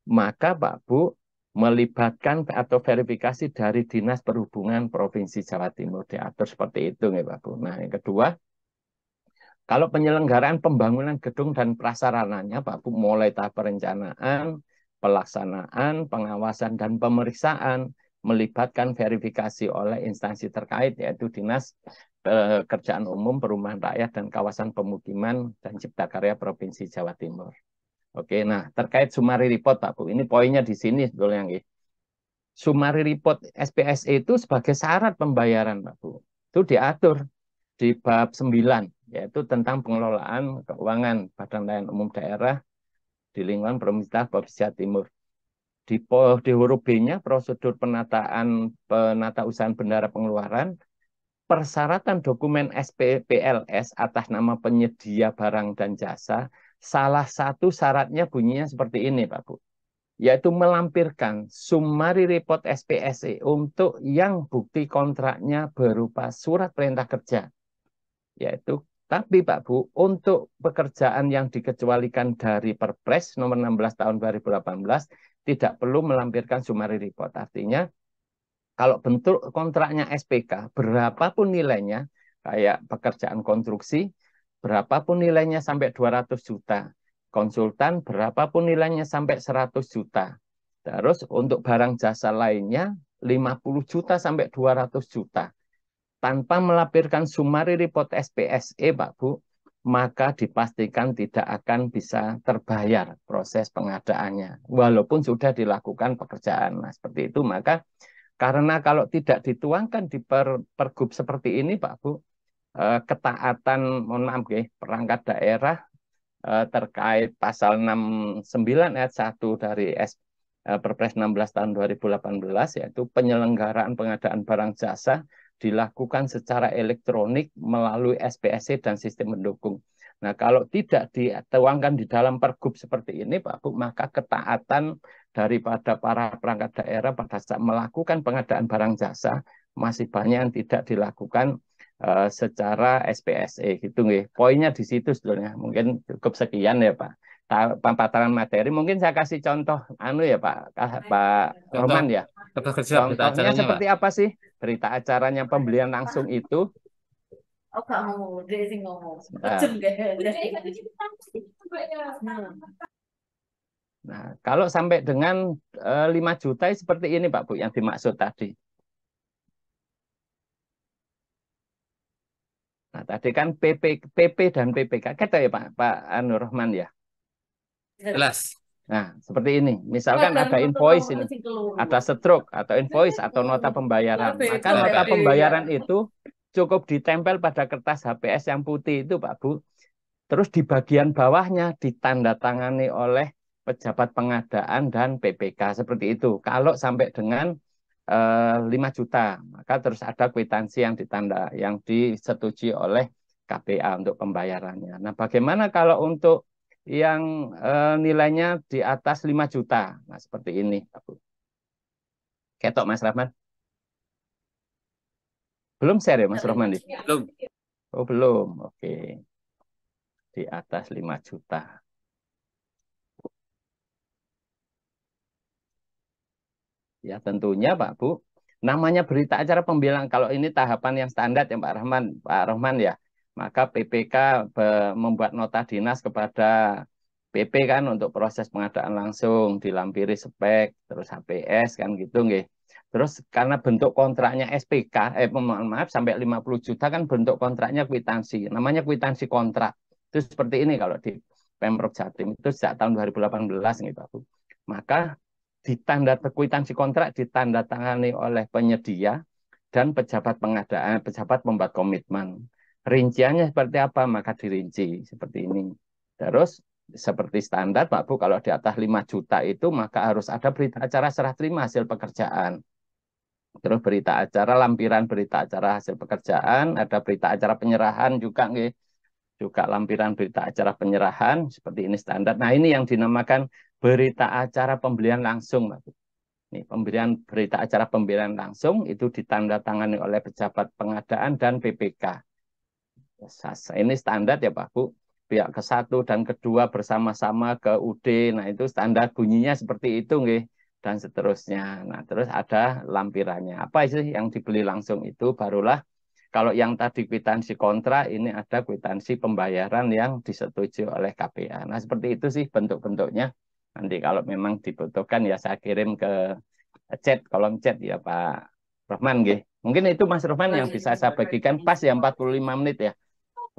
Speaker 3: maka Pak Bu melibatkan atau verifikasi dari Dinas Perhubungan Provinsi Jawa Timur diatur seperti itu nih Pak Bu. Nah, yang kedua, kalau penyelenggaraan pembangunan gedung dan prasarananya, Pak Bu, mulai tahap perencanaan, pelaksanaan, pengawasan, dan pemeriksaan melibatkan verifikasi oleh instansi terkait, yaitu Dinas Pekerjaan eh, Umum, Perumahan Rakyat, dan Kawasan Pemukiman dan Cipta Karya Provinsi Jawa Timur. Oke, nah terkait Sumari Report, Pak Bu, ini poinnya di sini sebetulnya. Sumari Report SPSE itu sebagai syarat pembayaran, Pak Bu. Itu diatur di bab 9 yaitu tentang pengelolaan keuangan Badan Layanan Umum Daerah di lingkungan pemerintah Provinsi Timur. Di, di huruf B-nya prosedur penataan penata usaha bendara pengeluaran persyaratan dokumen SPPLS atas nama penyedia barang dan jasa salah satu syaratnya bunyinya seperti ini Pak Bu yaitu melampirkan sumari report SPSE untuk yang bukti kontraknya berupa surat perintah kerja yaitu tapi Pak Bu, untuk pekerjaan yang dikecualikan dari Perpres nomor 16 tahun 2018 tidak perlu melampirkan summary report. Artinya kalau bentuk kontraknya SPK, berapapun nilainya, kayak pekerjaan konstruksi, berapapun nilainya sampai 200 juta. Konsultan berapapun nilainya sampai 100 juta. Terus untuk barang jasa lainnya 50 juta sampai 200 juta tanpa melampirkan sumari report SPSE, Pak Bu, maka dipastikan tidak akan bisa terbayar proses pengadaannya. Walaupun sudah dilakukan pekerjaan. Nah, seperti itu, maka karena kalau tidak dituangkan di per, pergub seperti ini, Pak Bu, eh, ketaatan, mohon maaf, ya, perangkat daerah eh, terkait pasal 69 ayat 1 dari S, eh, Perpres 16 tahun 2018, yaitu penyelenggaraan pengadaan barang jasa dilakukan secara elektronik melalui SPSC dan sistem mendukung. Nah, kalau tidak dituangkan di dalam pergub seperti ini, Pak Bu, maka ketaatan daripada para perangkat daerah pada saat melakukan pengadaan barang jasa masih banyak yang tidak dilakukan uh, secara SPSE gitu nih. Poinnya di situ sebetulnya. Mungkin cukup sekian ya, Pak. Paparan materi mungkin saya kasih contoh anu ya, Pak. Pak Roman ya.
Speaker 1: Contoh berita acaranya seperti
Speaker 3: apa? apa sih berita acaranya pembelian langsung itu?
Speaker 1: Oh, kamu udah sih ngomong. Nah. Ya. Hmm.
Speaker 3: nah, kalau sampai dengan eh, lima 5 juta seperti ini Pak Bu yang dimaksud tadi. Nah, tadi kan PP PP dan PPK kata ya Pak Pak Anur Rahman ya. Jelas. Nah, seperti ini. Misalkan ada invoice ini, ada stroke atau invoice atau nota pembayaran. Maka iya. nota pembayaran itu cukup ditempel pada kertas HPS yang putih itu, Pak Bu. Terus di bagian bawahnya ditandatangani oleh pejabat pengadaan dan PPK seperti itu. Kalau sampai dengan eh, 5 juta, maka terus ada kwitansi yang ditanda yang disetujui oleh KPA untuk pembayarannya. Nah, bagaimana kalau untuk yang eh, nilainya di atas 5 juta. Nah, seperti ini. Ketok Mas Rahman. Belum share ya Mas Rahman? Ya? Belum. Oh, belum. Oke. Di atas 5 juta. Ya, tentunya Pak Bu, namanya berita acara pembilang Kalau ini tahapan yang standar ya Pak Rahman, Pak Rahman ya maka PPK membuat nota dinas kepada PP kan untuk proses pengadaan langsung dilampiri spek terus HPS kan gitu nggih. Terus karena bentuk kontraknya SPK eh mohon maaf sampai 50 juta kan bentuk kontraknya kwitansi. Namanya kwitansi kontrak. Itu seperti ini kalau di Pemprov Jatim itu sejak tahun 2018 gitu aku. Maka ditanda kwitansi kontrak ditandatangani oleh penyedia dan pejabat pengadaan, eh, pejabat pembuat komitmen rinciannya seperti apa maka dirinci seperti ini terus seperti standar Pak Bu kalau di atas 5 juta itu maka harus ada berita acara serah terima hasil pekerjaan terus berita acara lampiran berita acara hasil pekerjaan ada berita acara penyerahan juga juga lampiran berita acara penyerahan seperti ini standar nah ini yang dinamakan berita acara pembelian langsung Pak Bu Nih, pemberian berita acara pembelian langsung itu ditandatangani oleh pejabat pengadaan dan PPK ini standar ya Pak Bu. Pihak ke satu dan kedua bersama-sama ke UD. Nah itu standar bunyinya seperti itu nggih dan seterusnya. Nah terus ada lampirannya. Apa sih yang dibeli langsung itu barulah kalau yang tadi kwitansi kontra, ini ada kwitansi pembayaran yang disetujui oleh KPA. Nah, seperti itu sih bentuk-bentuknya. Nanti kalau memang dibutuhkan ya saya kirim ke chat, kolom chat ya Pak Rahman. Gih. Mungkin itu Mas Rahman yang bisa saya bagikan pas ya 45 menit ya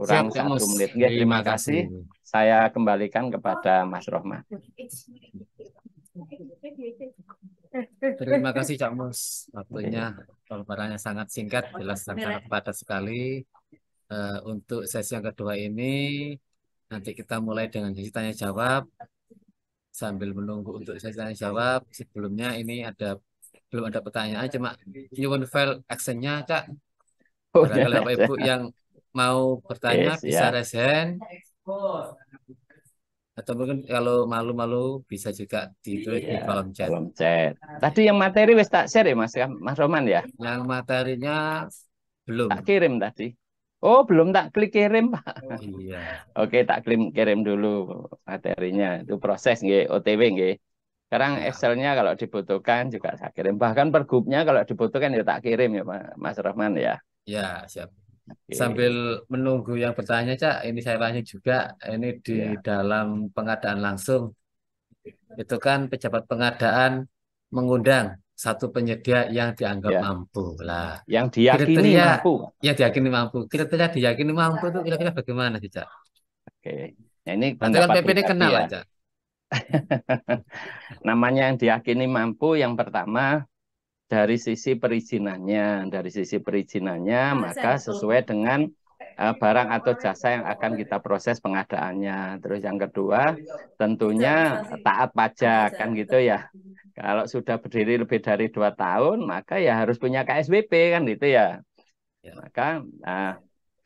Speaker 3: kurang Siap, satu menit. Ya, terima, kasih. Saya kembalikan kepada Mas Rohmat.
Speaker 1: Terima kasih Cak Mus. Waktunya pemaparannya sangat singkat, jelas dan sangat padat sekali. Uh, untuk sesi yang kedua ini nanti kita mulai dengan sesi tanya jawab sambil menunggu untuk sesi tanya jawab. Sebelumnya ini ada belum ada pertanyaan cuma nyuwun file actionnya Cak.
Speaker 2: ya, Bapak Ibu iya. yang
Speaker 1: mau bertanya yes, bisa yeah. resen atau mungkin kalau malu-malu bisa juga ditulis iya. yeah, di kolom chat. Kolom chat.
Speaker 3: Tadi yang materi wis tak share ya Mas Mas Roman ya? Yang materinya belum. Tak kirim tadi. Oh, belum tak klik kirim, Pak. Oh, iya. Oke, tak klik kirim dulu materinya. Itu proses nggih, OTW nggih. Sekarang iya. Excelnya kalau dibutuhkan juga saya kirim. Bahkan pergubnya kalau dibutuhkan ya tak kirim ya Mas Roman ya.
Speaker 1: Ya, siap. Sambil menunggu yang bertanya, Cak, ini saya tanya juga, ini di yeah. dalam pengadaan langsung, itu kan pejabat pengadaan mengundang satu penyedia yang dianggap yeah. mampu lah. Yang diyakini -kira, mampu. Yang diyakini mampu. Kriteria diyakini mampu itu kira-kira bagaimana sih, Cak? Oke. Nah, ini kan pendapat PPD kenal ya. Cak.
Speaker 3: Namanya yang diyakini mampu yang pertama dari sisi perizinannya, dari sisi perizinannya nah, maka sesuai dengan uh, barang atau jasa yang akan kita proses pengadaannya. Terus yang kedua tentunya taat pajak kan gitu ya. Kalau sudah berdiri lebih dari dua tahun maka ya harus punya KSWP kan gitu ya. ya. Maka uh,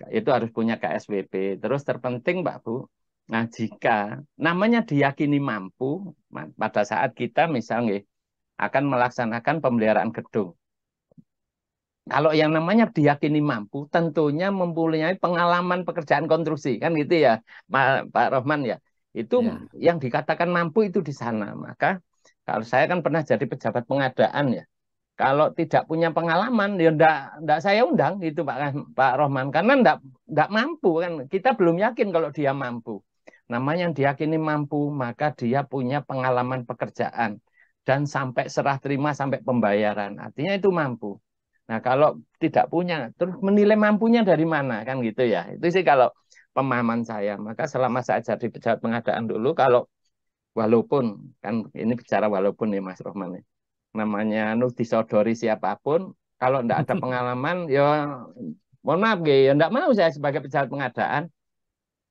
Speaker 3: itu harus punya KSWP. Terus terpenting Mbak Bu, nah jika namanya diyakini mampu pada saat kita misalnya akan melaksanakan pemeliharaan gedung. Kalau yang namanya diyakini mampu, tentunya mempunyai pengalaman pekerjaan konstruksi, kan gitu ya, Pak Rohman ya. Itu ya. yang dikatakan mampu itu di sana. Maka kalau saya kan pernah jadi pejabat pengadaan ya. Kalau tidak punya pengalaman, ya enggak, enggak saya undang itu Pak Pak Rohman, karena enggak, enggak mampu kan. Kita belum yakin kalau dia mampu. Namanya yang diyakini mampu, maka dia punya pengalaman pekerjaan dan sampai serah terima sampai pembayaran. Artinya itu mampu. Nah, kalau tidak punya, terus menilai mampunya dari mana kan gitu ya. Itu sih kalau pemahaman saya. Maka selama saya jadi di pejabat pengadaan dulu kalau walaupun kan ini bicara walaupun ya Mas Rohman ya. Namanya nu disodori siapapun kalau tidak ada pengalaman ya mohon maaf ya tidak mau saya sebagai pejabat pengadaan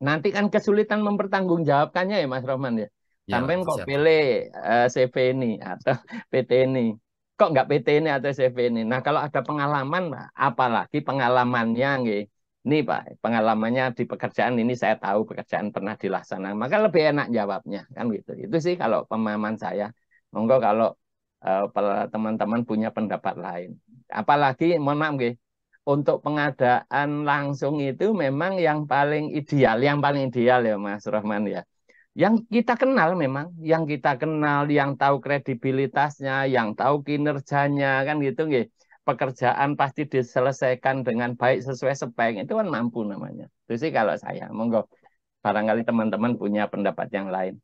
Speaker 3: nanti kan kesulitan mempertanggungjawabkannya ya Mas Rohman ya. Ya, Sampai kok pilih uh, eh, CV ini atau PT ini. Kok nggak PT ini atau CV ini? Nah, kalau ada pengalaman, apalagi pengalamannya nggih. Ini Pak, pengalamannya di pekerjaan ini saya tahu pekerjaan pernah dilaksanakan. Maka lebih enak jawabnya kan gitu. Itu sih kalau pemahaman saya. Monggo kalau teman eh, teman-teman punya pendapat lain. Apalagi mohon maaf nggih, untuk pengadaan langsung itu memang yang paling ideal, yang paling ideal ya Mas Rahman ya yang kita kenal memang, yang kita kenal, yang tahu kredibilitasnya, yang tahu kinerjanya kan gitu nggih. Pekerjaan pasti diselesaikan dengan baik sesuai spek itu kan mampu namanya. Itu sih kalau saya. Monggo barangkali teman-teman punya pendapat yang lain.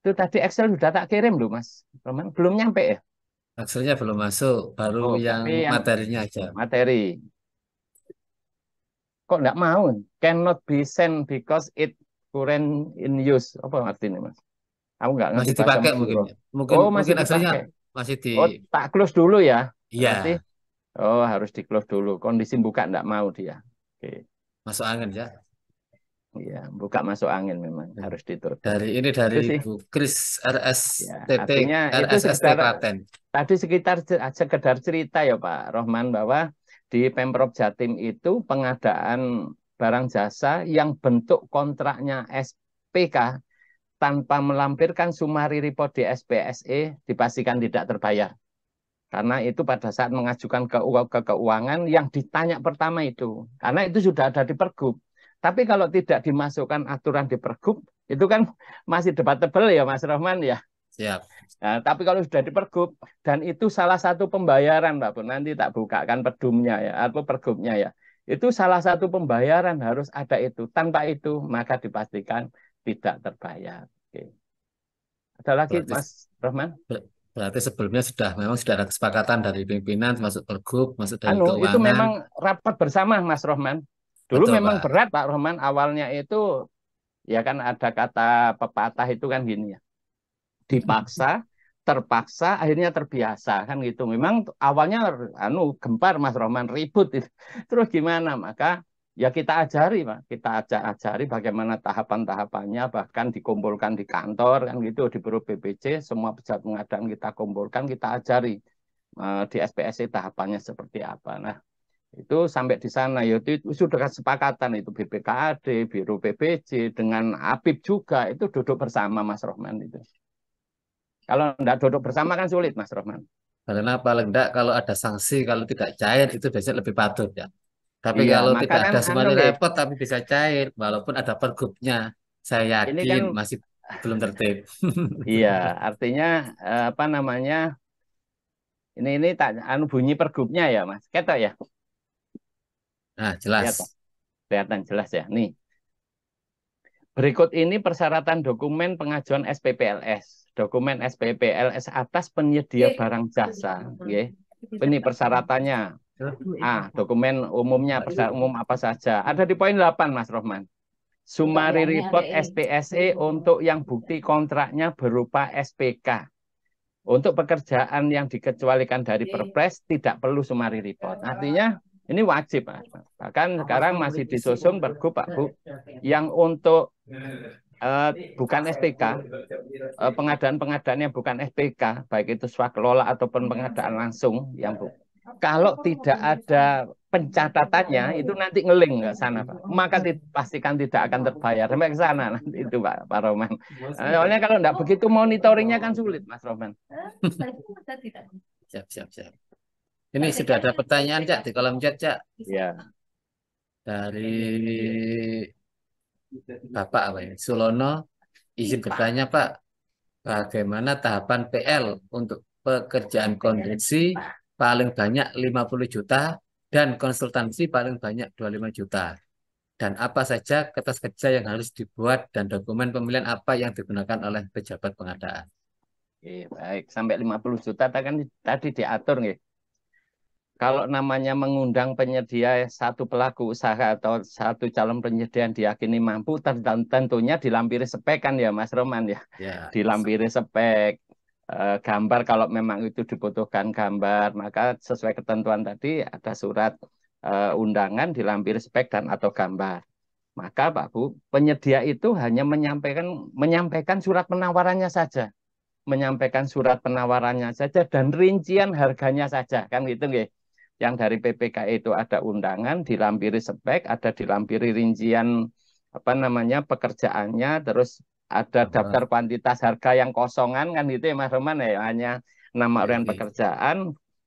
Speaker 3: Itu tadi Excel sudah tak kirim loh Mas. belum nyampe ya?
Speaker 1: Excelnya belum masuk, baru oh, yang, yang materinya aja. Materi. Kok nggak mau?
Speaker 3: Cannot be sent because it current in use apa artinya mas? Aku nggak ngerti. Masih dipakai mungkin.
Speaker 1: Mungkin, oh, masih mungkin dipakai. masih
Speaker 3: di. Oh, tak close dulu ya? Iya. oh harus di close dulu. Kondisi buka nggak mau dia. Oke. Masuk angin ya? Iya, buka masuk angin memang hmm. harus ditutup. Dari ini dari Bu Kris
Speaker 1: RS
Speaker 3: ya, RS RSST Klaten. Tadi sekitar sekedar cerita ya Pak Rohman bahwa di Pemprov Jatim itu pengadaan barang jasa yang bentuk kontraknya SPK tanpa melampirkan sumari repo di SPSE dipastikan tidak terbayar. Karena itu pada saat mengajukan ke, ke keuangan yang ditanya pertama itu. Karena itu sudah ada di pergub. Tapi kalau tidak dimasukkan aturan di pergub, itu kan masih debatable ya Mas Rahman ya. Siap. Nah, tapi kalau sudah di pergub, dan itu salah satu pembayaran Pak Bu, nanti tak bukakan pedumnya ya, atau pergubnya ya. Itu salah satu pembayaran harus ada itu. Tanpa itu maka dipastikan tidak terbayar.
Speaker 1: Oke. Ada lagi berarti, Mas Rahman? Berarti sebelumnya sudah memang sudah ada kesepakatan dari pimpinan masuk pergub, masuk dari anu, keuangan. Itu memang
Speaker 3: rapat bersama Mas Rahman. Dulu Betul, memang Pak. berat Pak Rahman awalnya itu ya kan ada kata pepatah itu kan gini ya. Dipaksa terpaksa akhirnya terbiasa kan gitu memang awalnya anu gempar Mas Roman ribut itu. terus gimana maka ya kita ajari pak kita ajak ajari bagaimana tahapan tahapannya bahkan dikumpulkan di kantor kan gitu di Biro BPC semua pejabat pengadaan kita kumpulkan kita ajari eh, di SPSC tahapannya seperti apa nah itu sampai di sana yaitu sudah kesepakatan itu BPKAD, Biro PBJ dengan APIP juga itu duduk bersama Mas Rohman itu.
Speaker 1: Kalau tidak duduk bersama kan sulit, Mas Rohman. Karena paling tidak kalau ada sanksi, kalau tidak cair itu biasanya lebih patut ya. Tapi iya, kalau tidak kan ada semuanya repot, tapi bisa cair, walaupun ada pergubnya, saya yakin kan, masih belum tertib.
Speaker 3: iya, artinya eh, apa namanya? Ini ini tak anu bunyi pergubnya ya, Mas. Kita ya?
Speaker 1: Nah, jelas.
Speaker 3: kelihatan jelas ya. Nih. Berikut ini persyaratan dokumen pengajuan SPPLS dokumen SPP LS atas penyedia barang jasa, Oke. Ini persyaratannya. A, ah, dokumen umumnya persyarat umum apa saja. Ada di poin 8 Mas Rohman. Sumari iya, report SPSE untuk yang bukti kontraknya berupa SPK. Untuk pekerjaan yang dikecualikan dari Perpres tidak perlu sumari report. Oh. Artinya ini wajib, Bahkan sekarang masih disusun pergub, Pak Bu, yang untuk
Speaker 1: eh, bukan SPK, eh, pengadaan pengadaan
Speaker 3: pengadaannya yang bukan SPK, baik itu swakelola ataupun pengadaan langsung yang bu kalau tidak ada pencatatannya itu nanti ngeling ke sana Pak. Maka dipastikan tidak akan terbayar sampai ke sana nanti itu Pak Pak Roman.
Speaker 1: Eh, soalnya
Speaker 3: kalau tidak begitu monitoringnya kan sulit
Speaker 1: Mas Roman. siap siap siap. Ini sudah ada pertanyaan Cak di kolom chat Cak. Iya. Dari Bapak apa ya? Sulono izin iya, bertanya Pak, bagaimana tahapan PL untuk pekerjaan konstruksi paling banyak 50 juta dan konsultansi paling banyak 25 juta. Dan apa saja kertas kerja yang harus dibuat dan dokumen pemilihan apa yang digunakan oleh pejabat pengadaan. Oke, baik. Sampai 50 juta tadi kan diatur nih
Speaker 3: kalau namanya mengundang penyedia satu pelaku usaha atau satu calon penyedia yang diyakini mampu tentunya dilampiri spek kan ya Mas Roman ya,
Speaker 1: ya dilampiri
Speaker 3: spek eh, gambar kalau memang itu dibutuhkan gambar maka sesuai ketentuan tadi ada surat eh, undangan dilampiri spek dan atau gambar maka Pak Bu penyedia itu hanya menyampaikan menyampaikan surat penawarannya saja menyampaikan surat penawarannya saja dan rincian harganya saja kan gitu nggih yang dari PPK e itu ada undangan, dilampiri spek, ada dilampiri rincian apa namanya pekerjaannya, terus ada daftar kuantitas harga yang kosongan kan itu ya Mas Roman ya hanya nama iya, urian iya. pekerjaan,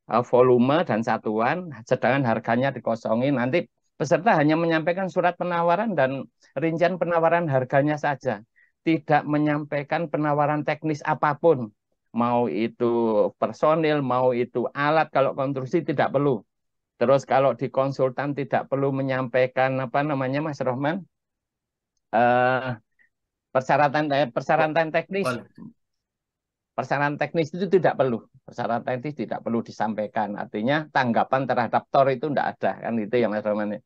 Speaker 3: eh, volume dan satuan, sedangkan harganya dikosongin nanti peserta hanya menyampaikan surat penawaran dan rincian penawaran harganya saja, tidak menyampaikan penawaran teknis apapun mau itu personil, mau itu alat kalau konstruksi tidak perlu. Terus kalau di konsultan tidak perlu menyampaikan apa namanya Mas Rohman eh, persyaratan eh, persyaratan teknis. Persyaratan teknis itu tidak perlu. Persyaratan teknis tidak perlu disampaikan. Artinya tanggapan terhadap TOR itu tidak ada kan itu yang Mas Rohman.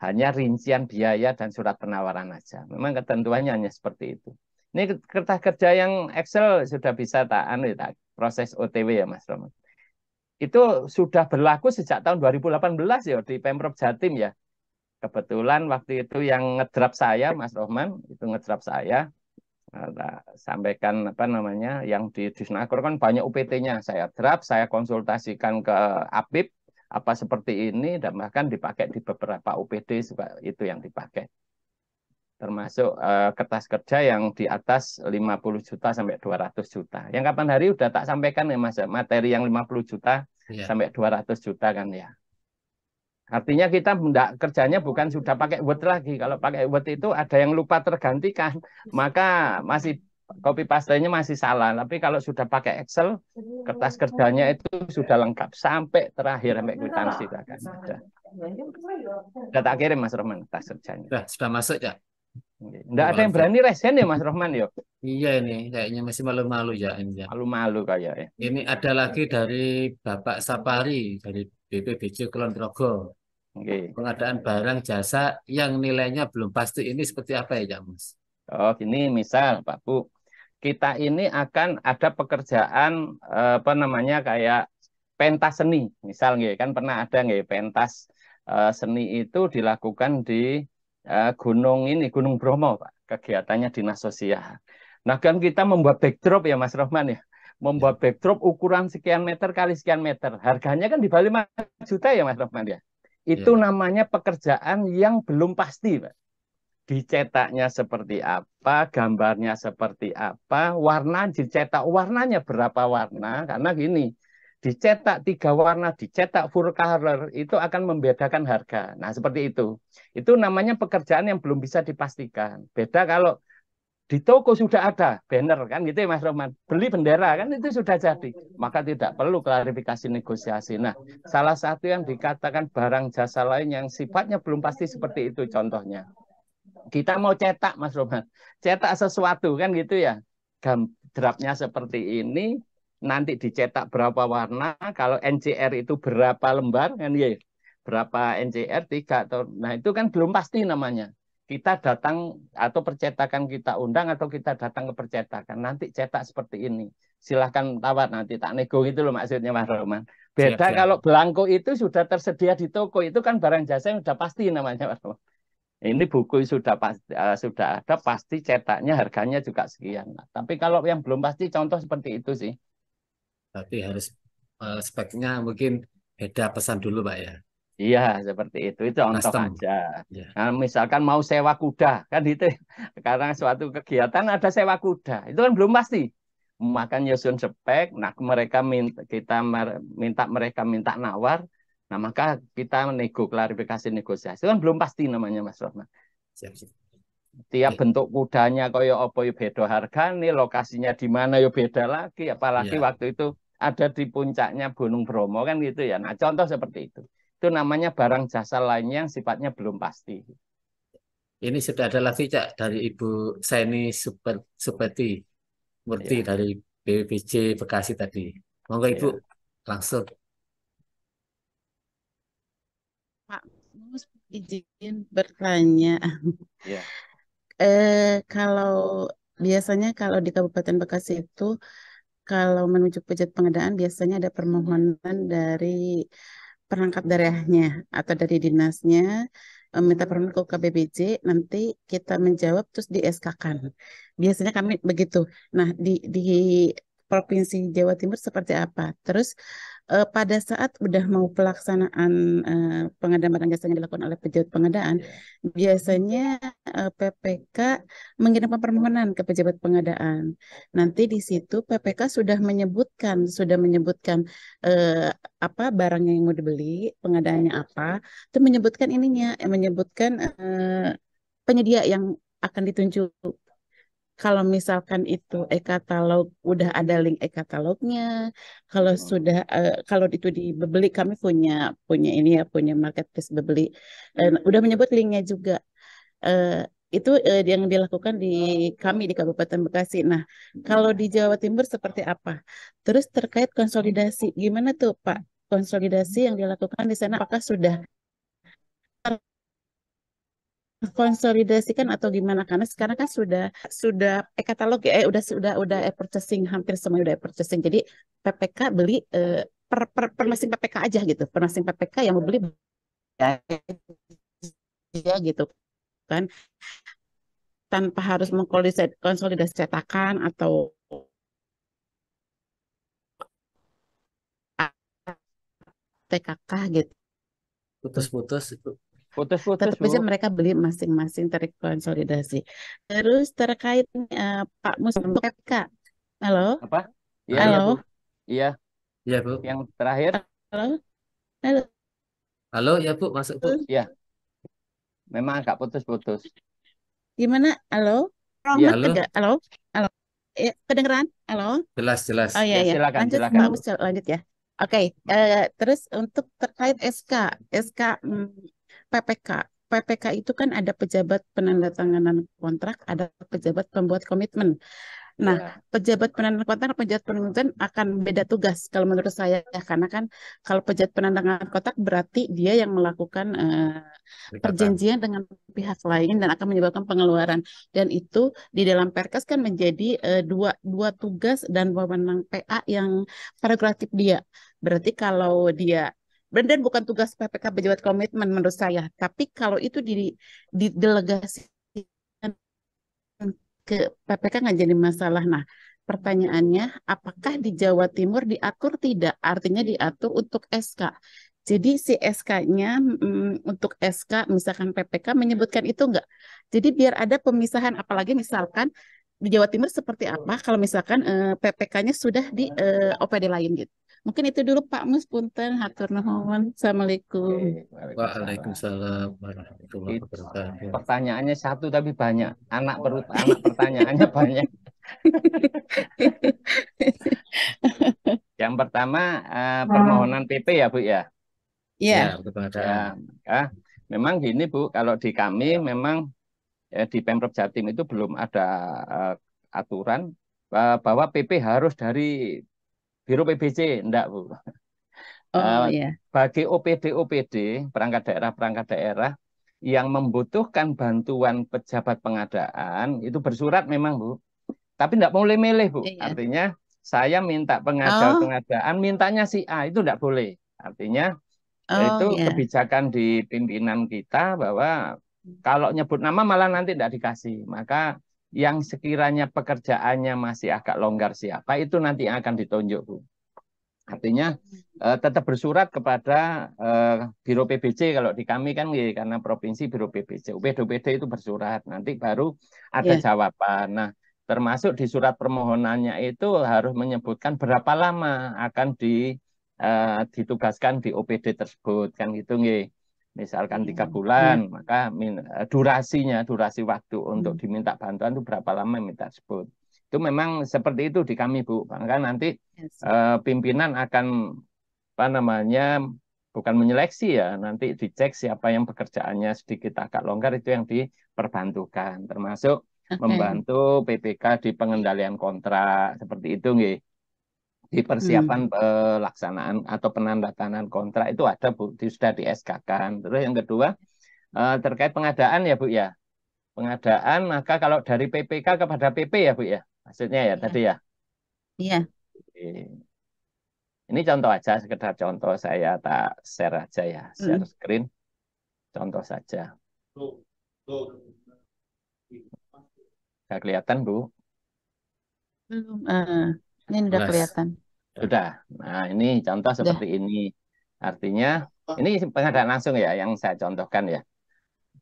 Speaker 3: Hanya rincian biaya dan surat penawaran aja. Memang ketentuannya hanya seperti itu. Ini kertas kerja yang Excel sudah bisa tak anu ya, tak proses OTW ya Mas Roman Itu sudah berlaku sejak tahun 2018 ya di Pemprov Jatim ya. Kebetulan waktu itu yang ngedrap saya Mas Rohman itu ngedrap saya eh, sampaikan apa namanya yang di Disnaker kan banyak UPT-nya saya drap, saya konsultasikan ke APIP apa seperti ini dan bahkan dipakai di beberapa UPD itu yang dipakai termasuk uh, kertas kerja yang di atas 50 juta sampai 200 juta. Yang kapan hari udah tak sampaikan ya Mas, materi yang 50 juta yeah. sampai 200 juta kan ya. Artinya kita tidak kerjanya bukan sudah pakai Word lagi. Kalau pakai Word itu ada yang lupa tergantikan, maka masih copy paste-nya masih salah. Tapi kalau sudah pakai Excel,
Speaker 1: kertas kerjanya
Speaker 3: itu sudah lengkap sampai terakhir sampai kwitansi kan. akan sudah tak kirim Mas Roman kertas kerjanya. Sudah, sudah masuk ya. Enggak ada yang berani resen ya Mas Rohman ya? Iya ini kayaknya masih
Speaker 1: malu-malu ya ini. Ya. Malu-malu kayaknya. Ini ada lagi dari Bapak Sapari dari BPBJ Kulon Progo. Okay. Pengadaan barang jasa yang nilainya belum pasti ini seperti apa ya, Mas? Oh, ini misal Pak Bu, kita ini
Speaker 3: akan ada pekerjaan eh, apa namanya kayak pentas seni, misal nggih, kan pernah ada nggih pentas eh, seni itu dilakukan di Eh, gunung ini Gunung Bromo Pak kegiatannya dinas sosial. Nah kan kita membuat backdrop ya Mas Rohman ya membuat ya. backdrop ukuran sekian meter kali sekian meter harganya kan di Bali 5 juta ya Mas Rohman ya itu ya. namanya pekerjaan yang belum pasti Pak dicetaknya seperti apa, gambarnya seperti apa, warna dicetak warnanya berapa warna karena gini dicetak tiga warna, dicetak full color, itu akan membedakan harga. Nah, seperti itu. Itu namanya pekerjaan yang belum bisa dipastikan. Beda kalau di toko sudah ada banner kan gitu ya Mas Roman. Beli bendera kan itu sudah jadi. Maka tidak perlu klarifikasi negosiasi. Nah, salah satu yang dikatakan barang jasa lain yang sifatnya belum pasti seperti itu contohnya. Kita mau cetak Mas Roman. Cetak sesuatu kan gitu ya. Draftnya seperti ini, nanti dicetak berapa warna, kalau NCR itu berapa lembar kan ya. Berapa NCR tiga atau nah itu kan belum pasti namanya. Kita datang atau percetakan kita undang atau kita datang ke percetakan nanti cetak seperti ini. Silahkan tawar nanti tak nego itu loh maksudnya Mas Roman.
Speaker 4: Beda siap, siap. kalau
Speaker 3: belangko itu sudah tersedia di toko itu kan barang jasa yang sudah pasti namanya Mas Roman. Ini buku sudah pasti, uh, eh, sudah ada pasti cetaknya harganya juga sekian. tapi kalau yang belum pasti contoh seperti itu sih tapi harus uh, speknya mungkin beda
Speaker 1: pesan dulu Pak ya.
Speaker 3: Iya, seperti itu. Itu contoh Custom. aja. Yeah. Nah, misalkan mau sewa kuda, kan itu karena suatu kegiatan ada sewa kuda. Itu kan belum pasti. makan nyusun spek, nah mereka minta kita minta mereka minta nawar. Nah, maka kita nego klarifikasi negosiasi. Itu kan belum pasti namanya Mas Rohman. Tiap Oke. bentuk kudanya koyo opo yo beda nih lokasinya di mana yo beda lagi, apalagi yeah. waktu itu ada di puncaknya Gunung Bromo kan gitu ya. Nah, contoh seperti itu. Itu namanya barang jasa lainnya yang sifatnya belum
Speaker 1: pasti. Ini sudah ada lagi Cak dari Ibu Seni Super seperti, Murti ya. dari BPJ Bekasi tadi. Monggo Ibu ya. langsung.
Speaker 5: Pak, izin bertanya. Ya. eh, kalau biasanya kalau di Kabupaten Bekasi itu kalau menuju pejabat pengadaan biasanya ada permohonan dari perangkat daerahnya atau dari dinasnya eh, minta permohonan ke KBBJ nanti kita menjawab terus di SK-kan. Biasanya kami begitu. Nah, di di provinsi Jawa Timur seperti apa? Terus uh, pada saat udah mau pelaksanaan uh, eh, pengadaan barang jasa yang dilakukan oleh pejabat pengadaan, iya. biasanya uh, eh, PPK mengirimkan permohonan ke pejabat pengadaan. Nanti di situ PPK sudah menyebutkan, sudah menyebutkan uh, apa barang yang mau dibeli, pengadaannya iya. apa, itu menyebutkan ininya, menyebutkan uh, penyedia yang akan ditunjuk kalau misalkan itu e-katalog udah ada link e-katalognya, kalau oh. sudah uh, kalau itu dibeli kami punya punya ini ya punya marketplace Bebeli dan hmm. udah menyebut linknya juga. Uh, itu uh, yang dilakukan di kami di Kabupaten Bekasi. Nah, kalau di Jawa Timur seperti apa? Terus terkait konsolidasi, gimana tuh Pak? Konsolidasi yang dilakukan di sana apakah sudah konsolidasikan atau gimana karena sekarang kan sudah sudah e-katalog eh, ya eh, udah sudah udah e-purchasing hampir semua udah e-purchasing jadi PPK beli eh, per, per, per masing PPK aja gitu per masing PPK yang mau beli ya, gitu kan tanpa harus mengkonsolidasi cetakan atau TKK gitu
Speaker 1: putus-putus Putus-putus, tetap Bu.
Speaker 5: mereka beli masing-masing konsolidasi. Terus terkait uh, Pak untuk FK.
Speaker 3: Halo? Apa? Ya, Halo. Iya. Iya, Bu. Yang terakhir. Halo. Halo. Halo, ya, Bu, masuk, Bu. Iya. Memang agak putus-putus.
Speaker 5: Gimana? Halo? Ya, halo. halo. Halo. Ya, kedengeran? Halo.
Speaker 1: Jelas, jelas. Oh iya, ya, ya. Silakan, lanjut, silakan. Bagus,
Speaker 5: lanjut ya. Oke, okay. uh, eh, terus untuk terkait SK, SK hmm, PPK. PPK itu kan ada pejabat penandatanganan kontrak, ada pejabat pembuat komitmen. Nah, ya. pejabat penandatanganan kontrak, pejabat penuntutan akan beda tugas kalau menurut saya ya karena kan kalau pejabat penandatangan kontrak berarti dia yang melakukan uh, perjanjian dengan pihak lain dan akan menyebabkan pengeluaran dan itu di dalam Perkes kan menjadi uh, dua dua tugas dan wewenang PA yang prerogatif dia. Berarti kalau dia dan bukan tugas PPK pejabat komitmen menurut saya tapi kalau itu di, ke PPK nggak jadi masalah nah pertanyaannya apakah di Jawa Timur diatur tidak artinya diatur untuk SK jadi si SK-nya mm, untuk SK misalkan PPK menyebutkan itu enggak. Jadi biar ada pemisahan apalagi misalkan di Jawa Timur seperti apa kalau misalkan eh, PPK-nya sudah di eh, OPD lain gitu. Mungkin itu dulu Pak Mus Punten, hatur nuhun. Assalamualaikum.
Speaker 3: Waalaikumsalam warahmatullahi wabarakatuh. Pertanyaannya satu tapi banyak. Anak perut anak pertanyaannya banyak. Yang pertama eh, permohonan PP ya Bu ya. Iya. Yeah. ya, ya, ya. Memang gini Bu, kalau di kami memang ya, di Pemprov Jatim itu belum ada uh, aturan eh, bahwa PP harus dari Biro PBC, enggak Bu. Oh, uh, eh, yeah. Bagi OPD OPD perangkat daerah perangkat daerah yang membutuhkan bantuan pejabat pengadaan itu bersurat memang bu, tapi tidak boleh milih bu. Yeah. Artinya saya minta pengadaan oh. pengadaan mintanya si A itu tidak boleh. Artinya oh, itu yeah. kebijakan di pimpinan kita bahwa kalau nyebut nama malah nanti tidak dikasih. Maka yang sekiranya pekerjaannya masih agak longgar siapa itu nanti akan ditunjuk Bu. Artinya hmm. eh, tetap bersurat kepada eh, Biro PBC kalau di kami kan ya, karena provinsi Biro PBC, UPD-UPD itu bersurat. Nanti baru ada yeah. jawaban. Nah, termasuk di surat permohonannya itu harus menyebutkan berapa lama akan di eh, ditugaskan di OPD tersebut kan gitu nggih misalkan hmm, tiga hmm. bulan, maka eh, durasinya, durasi waktu untuk hmm. diminta bantuan itu berapa lama minta sebut. Itu memang seperti itu di kami Bu, maka nanti yes. uh, pimpinan akan apa namanya bukan menyeleksi ya, nanti dicek siapa yang pekerjaannya sedikit agak longgar itu yang diperbantukan, termasuk
Speaker 4: okay. membantu
Speaker 3: PPK di pengendalian kontrak seperti itu nggih di persiapan hmm. pelaksanaan eh, atau penandatangan kontrak itu ada Bu, sudah di SK kan. Terus yang kedua eh, terkait pengadaan ya Bu ya. Pengadaan maka kalau dari PPK kepada PP ya Bu ya. Maksudnya ya, ya. tadi ya. Iya. Ini contoh aja sekedar contoh saya tak share aja ya, share hmm. screen. Contoh saja.
Speaker 2: Tuh, tuh.
Speaker 3: Gak kelihatan, Bu?
Speaker 5: Belum. Uh, ini udah kelihatan.
Speaker 3: Sudah. Nah, ini contoh seperti Sudah. ini. Artinya oh. ini pengadaan langsung ya yang saya contohkan ya.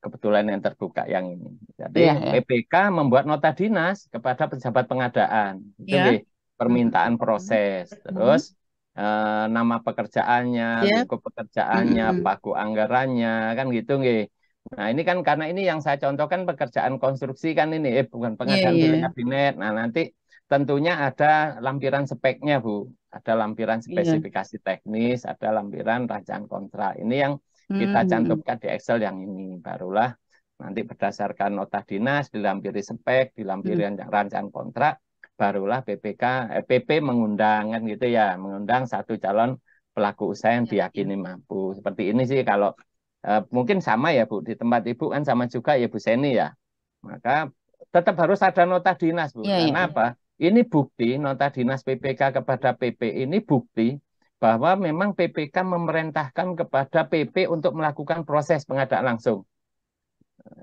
Speaker 3: Kebetulan yang terbuka yang ini. Jadi ya, ya. PPK membuat nota dinas kepada pejabat pengadaan. Itu ya. permintaan proses. Mm-hmm. Terus eh, nama pekerjaannya, ya. buku pekerjaannya, hmm. paku anggarannya kan gitu nggih. Nah, ini kan karena ini yang saya contohkan pekerjaan konstruksi kan ini eh bukan iya, pengadaan ya, kabinet. Nah, nanti tentunya ada lampiran speknya Bu, ada lampiran iya. spesifikasi iya. teknis, ada lampiran rancangan kontrak. Ini yang
Speaker 1: kita hmm. cantumkan
Speaker 3: di Excel yang ini barulah nanti berdasarkan nota dinas dilampiri spek, dilampiri hmm. rancangan kontrak, barulah PPK eh, PP mengundang kan gitu ya, mengundang satu calon pelaku usaha yang ya, ya. diyakini mampu. Seperti ini sih kalau eh, mungkin sama ya Bu di tempat Ibu kan sama juga ya Bu Seni ya. Maka tetap harus ada nota dinas Bu. Ya, ya Karena ya. apa? Ini bukti nota dinas PPK kepada PP ini bukti bahwa memang PPK memerintahkan kepada PP untuk melakukan proses pengadaan langsung.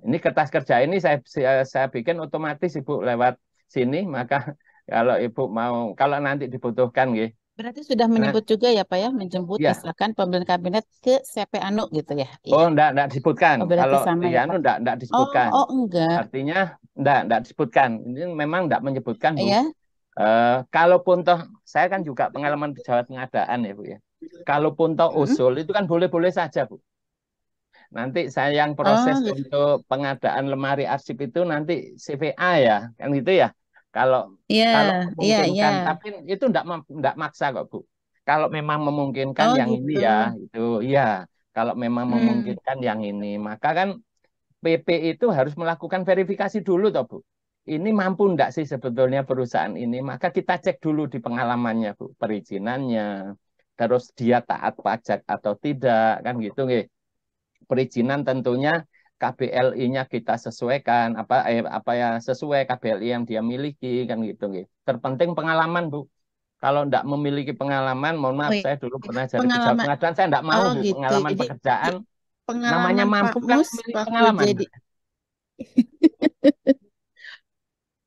Speaker 3: Ini kertas kerja ini saya saya, bikin otomatis Ibu lewat sini maka kalau Ibu mau kalau nanti dibutuhkan gitu
Speaker 5: Berarti sudah menyebut nah, juga ya Pak ya, menjemput ya. misalkan pembelian kabinet
Speaker 3: ke CP Anu gitu ya? Iya. Oh, enggak, enggak disebutkan. Oh, Kalau sama ya, Anu enggak, enggak disebutkan. Oh, oh, enggak. Artinya enggak, enggak disebutkan. Ini memang enggak menyebutkan, Bu. Ya. Uh, kalaupun toh saya kan juga pengalaman di pejabat pengadaan ya Bu ya. Kalaupun toh hmm. usul hmm? itu kan boleh-boleh saja Bu. Nanti saya yang proses oh, gitu. untuk pengadaan lemari arsip itu nanti CVA ya, kan gitu ya. Kalau yeah, kalau iya, memungkinkan, yeah, yeah. tapi itu tidak enggak maksa kok, Bu. Kalau memang memungkinkan oh, yang gitu. ini ya, itu iya. Kalau memang hmm. memungkinkan yang ini, maka kan PP itu harus melakukan verifikasi dulu toh, Bu. Ini mampu tidak sih sebetulnya perusahaan ini? Maka kita cek dulu di pengalamannya, Bu, perizinannya. Terus dia taat pajak atau tidak, kan gitu, nih. Perizinan tentunya KBLI-nya kita sesuaikan apa eh, apa ya sesuai KBLI yang dia miliki kan gitu gitu. Terpenting pengalaman Bu. Kalau tidak memiliki pengalaman, mohon maaf Wih, saya dulu pernah jadi pengalaman. pengadilan, saya tidak mau oh, gitu. pengalaman jadi, pekerjaan.
Speaker 1: Pengalaman namanya mampu kan pengalaman. Jadi...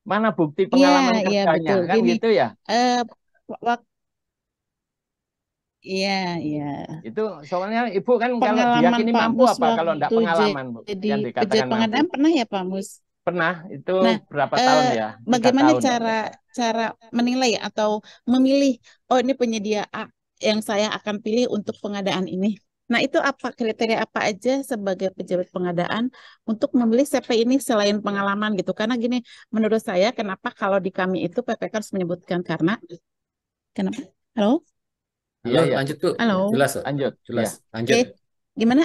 Speaker 3: Mana bukti iya, pengalaman ya, kerjanya ya, kan gitu ya? Uh, Iya, iya. Itu soalnya
Speaker 5: Ibu kan pengalaman kalau diyakini Pak mampu apa kalau enggak pengalaman, Bu? yang dikatakan pengadilan pernah ya Pak Mus?
Speaker 3: Pernah, itu nah, berapa eh, tahun ya? Eh, bagaimana tahun. cara
Speaker 5: cara menilai atau memilih oh ini penyedia A yang saya akan pilih untuk pengadaan ini? Nah, itu apa kriteria apa aja sebagai pejabat pengadaan untuk memilih CP ini selain pengalaman gitu? Karena gini, menurut saya kenapa kalau di kami itu PPK harus menyebutkan karena kenapa? Halo? Halo, ya, ya. lanjut tuh. Halo. Jelas,
Speaker 3: lanjut. Jelas. Ya. Lanjut. Okay.
Speaker 5: Gimana?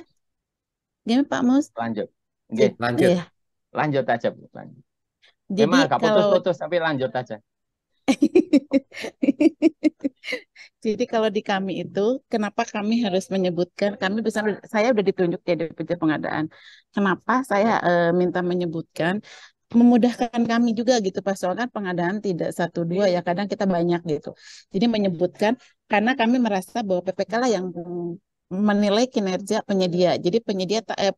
Speaker 5: Gimana Pak Mus?
Speaker 3: Lanjut. Iya, okay. Lanjut. Yeah. Lanjut aja, Bu. Lanjut.
Speaker 5: Jadi gak kalau... putus-putus
Speaker 3: tapi lanjut aja.
Speaker 5: Jadi kalau di kami itu, kenapa kami harus menyebutkan? Kami bisa, saya sudah ditunjuk ya dari pejabat pengadaan. Kenapa saya e, minta menyebutkan? Memudahkan kami juga gitu, pas soalnya pengadaan tidak satu dua ya, kadang kita banyak gitu. Jadi menyebutkan karena kami merasa bahwa PPK lah yang menilai kinerja penyedia. Jadi penyedia eh,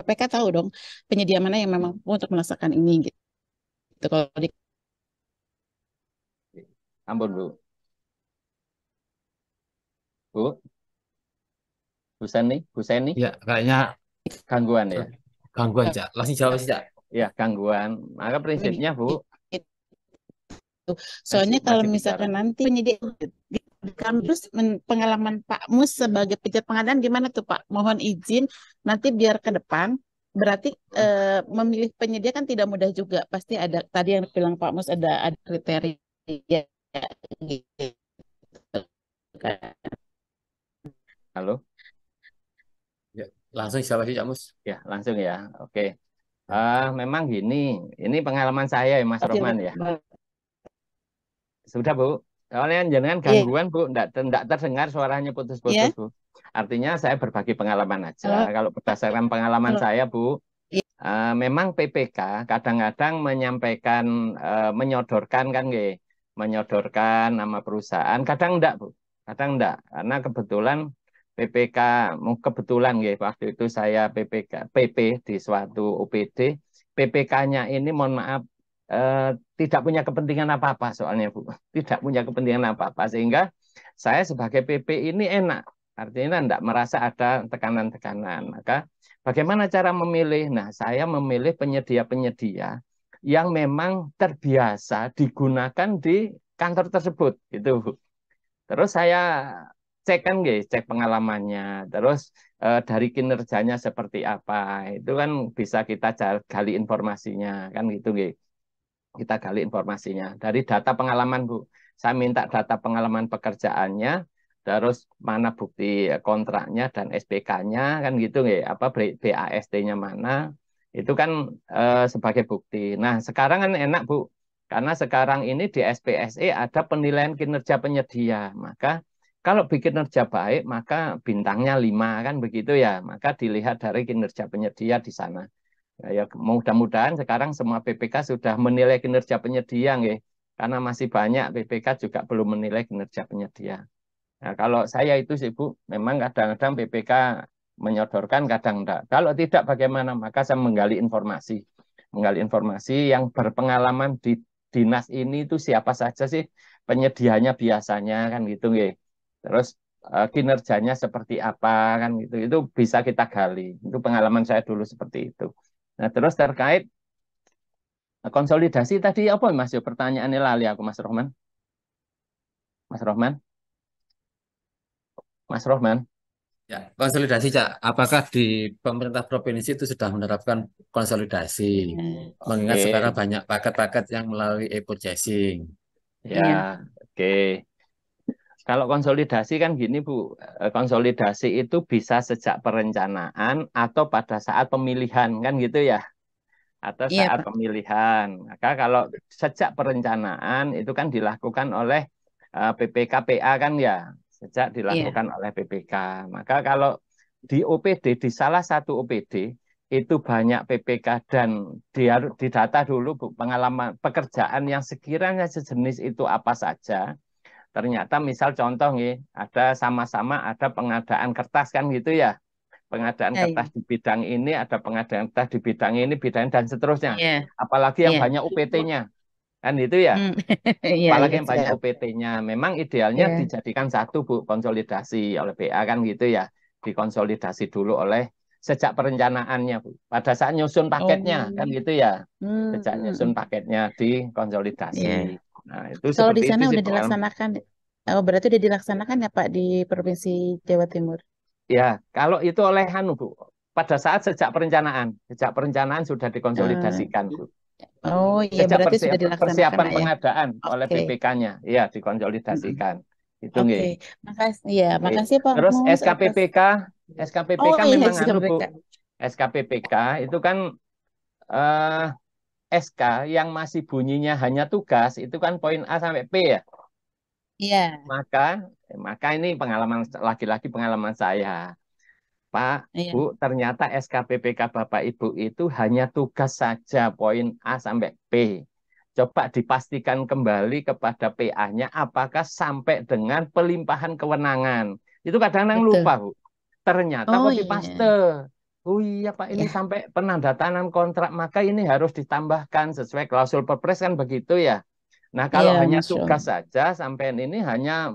Speaker 5: PPK tahu dong penyedia mana yang memang untuk melaksanakan ini gitu. Itu kalau di
Speaker 3: Ambon Bu. Bu. Huseni, Huseni. Ya, kayaknya gangguan ya.
Speaker 1: Gangguan, Cak.
Speaker 3: Langsung jawab sih, Cak. Ya, gangguan. Maka prinsipnya, Bu.
Speaker 5: Soalnya kalau misalkan nanti penyedia terus pengalaman Pak Mus sebagai pejabat pengadaan gimana tuh Pak? Mohon izin nanti biar ke depan berarti e, memilih penyedia kan tidak mudah juga pasti ada tadi yang bilang Pak Mus ada ada kriteria gitu
Speaker 3: kan. Halo. Ya, langsung siapa sih Pak Mus? Ya, langsung ya. Oke. Uh, memang gini, ini pengalaman saya ya Mas Oke, Roman ya. Sudah Bu? Soalnya kan jangan iya. gangguan yeah. Bu, tidak tidak terdengar suaranya putus-putus yeah. Bu. Artinya saya berbagi pengalaman aja. Oh. Kalau berdasarkan pengalaman oh. saya Bu, yeah. Iya. uh, memang PPK kadang-kadang menyampaikan uh, menyodorkan kan nggih, menyodorkan nama perusahaan, kadang tidak Bu. Kadang tidak, karena kebetulan PPK kebetulan ya waktu itu saya PPK PP di suatu UPD PPK-nya ini mohon maaf Eh, tidak punya kepentingan apa-apa soalnya Bu. Tidak punya kepentingan apa-apa sehingga saya sebagai PP ini enak. Artinya tidak merasa ada tekanan-tekanan. Maka bagaimana cara memilih? Nah, saya memilih penyedia-penyedia yang memang terbiasa digunakan di kantor tersebut gitu Terus saya cek kan guys, cek pengalamannya. Terus e, dari kinerjanya seperti apa. Itu kan bisa kita gali informasinya kan gitu guys. Kita gali informasinya dari data pengalaman, Bu. Saya minta data pengalaman pekerjaannya, terus mana bukti kontraknya dan SPK-nya kan gitu nih apa BAST-nya mana. Itu kan e, sebagai bukti. Nah, sekarang kan enak, Bu. Karena sekarang ini di SPSE ada penilaian kinerja penyedia, maka kalau bikin kinerja baik maka bintangnya 5 kan begitu ya, maka dilihat dari kinerja penyedia di sana. Ya, ya, mudah-mudahan sekarang semua PPK sudah menilai kinerja penyedia nggih. Ya. Karena masih banyak PPK juga belum menilai kinerja penyedia. Nah, kalau saya itu sih Bu, memang kadang-kadang PPK menyodorkan kadang tidak. Kalau tidak bagaimana? Maka saya menggali informasi. Menggali informasi yang berpengalaman di dinas ini itu siapa saja sih penyedianya biasanya kan gitu nggih. Ya. Terus eh, kinerjanya seperti apa kan gitu itu bisa kita gali itu pengalaman saya dulu seperti itu Nah, terus terkait nah, konsolidasi tadi apa Mas yo pertanyaannya lali aku Mas Rohman.
Speaker 1: Mas Rohman. Mas Rohman. Ya, konsolidasi Cak. Apakah di pemerintah provinsi itu sudah menerapkan konsolidasi? Hmm, Mengingat sekarang banyak paket-paket yang melalui e-purchasing. Ya, iya. oke.
Speaker 3: Okay. Kalau konsolidasi kan gini Bu, eh, konsolidasi itu bisa sejak perencanaan atau pada saat pemilihan kan gitu ya. Atau iya, saat pemilihan. Maka kalau sejak perencanaan itu kan dilakukan oleh uh, eh, PPKPA kan ya, sejak iya. dilakukan iya. oleh PPK. Maka kalau di OPD di salah satu OPD itu banyak PPK dan di, didata dulu Bu, pengalaman pekerjaan yang sekiranya sejenis itu apa saja Ternyata misal contoh nih, ada sama-sama ada pengadaan kertas kan gitu ya. Pengadaan ya, kertas ya. di bidang ini, ada pengadaan kertas di bidang ini, bidang dan seterusnya. Ya. Apalagi yang ya. banyak UPT-nya. Kan itu ya?
Speaker 5: ya. Apalagi ya, yang banyak
Speaker 3: UPT-nya. Memang idealnya dijadikan satu Bu konsolidasi oleh PA kan gitu ya. Dikonsolidasi dulu oleh sejak perencanaannya Bu. Pada saat nyusun paketnya oh. kan gitu ya. Hmm. Sejak nyusun paketnya dikonsolidasi. Yeah. Nah, itu Kalau di sana itu oh, udah dilaksanakan,
Speaker 5: oh, berarti sudah dilaksanakan ya Pak di Provinsi Jawa Timur?
Speaker 3: Ya, kalau itu oleh Hanu Bu, pada saat sejak perencanaan, sejak perencanaan sudah dikonsolidasikan Bu.
Speaker 5: Ah. Oh iya, sejak berarti persiapan, sudah dilaksanakan persiapan ya?
Speaker 3: pengadaan okay. oleh PPK-nya, ya dikonsolidasikan. Mm-hmm. Itu okay. nggih.
Speaker 5: Makasih ya, makasih Pak. Terus SKPPK,
Speaker 3: SKPPK oh, iya, memang iya, SKPPK. Anu, SKPPK itu kan uh, SK yang masih bunyinya hanya tugas itu kan poin A sampai P ya. Iya. Maka maka ini pengalaman lagi-lagi pengalaman saya. Pak, iya. Bu, ternyata SK PPK Bapak Ibu itu hanya tugas saja poin A sampai P. Coba dipastikan kembali kepada PA-nya apakah sampai dengan pelimpahan kewenangan. Itu kadang-kadang lupa, Bu. Ternyata oh, copy iya. paste. Iya. Oh iya Pak, ini ya. sampai penandatangan kontrak maka ini harus ditambahkan sesuai klausul perpres kan begitu ya. Nah kalau ya, hanya sure. tugas saja sampai ini hanya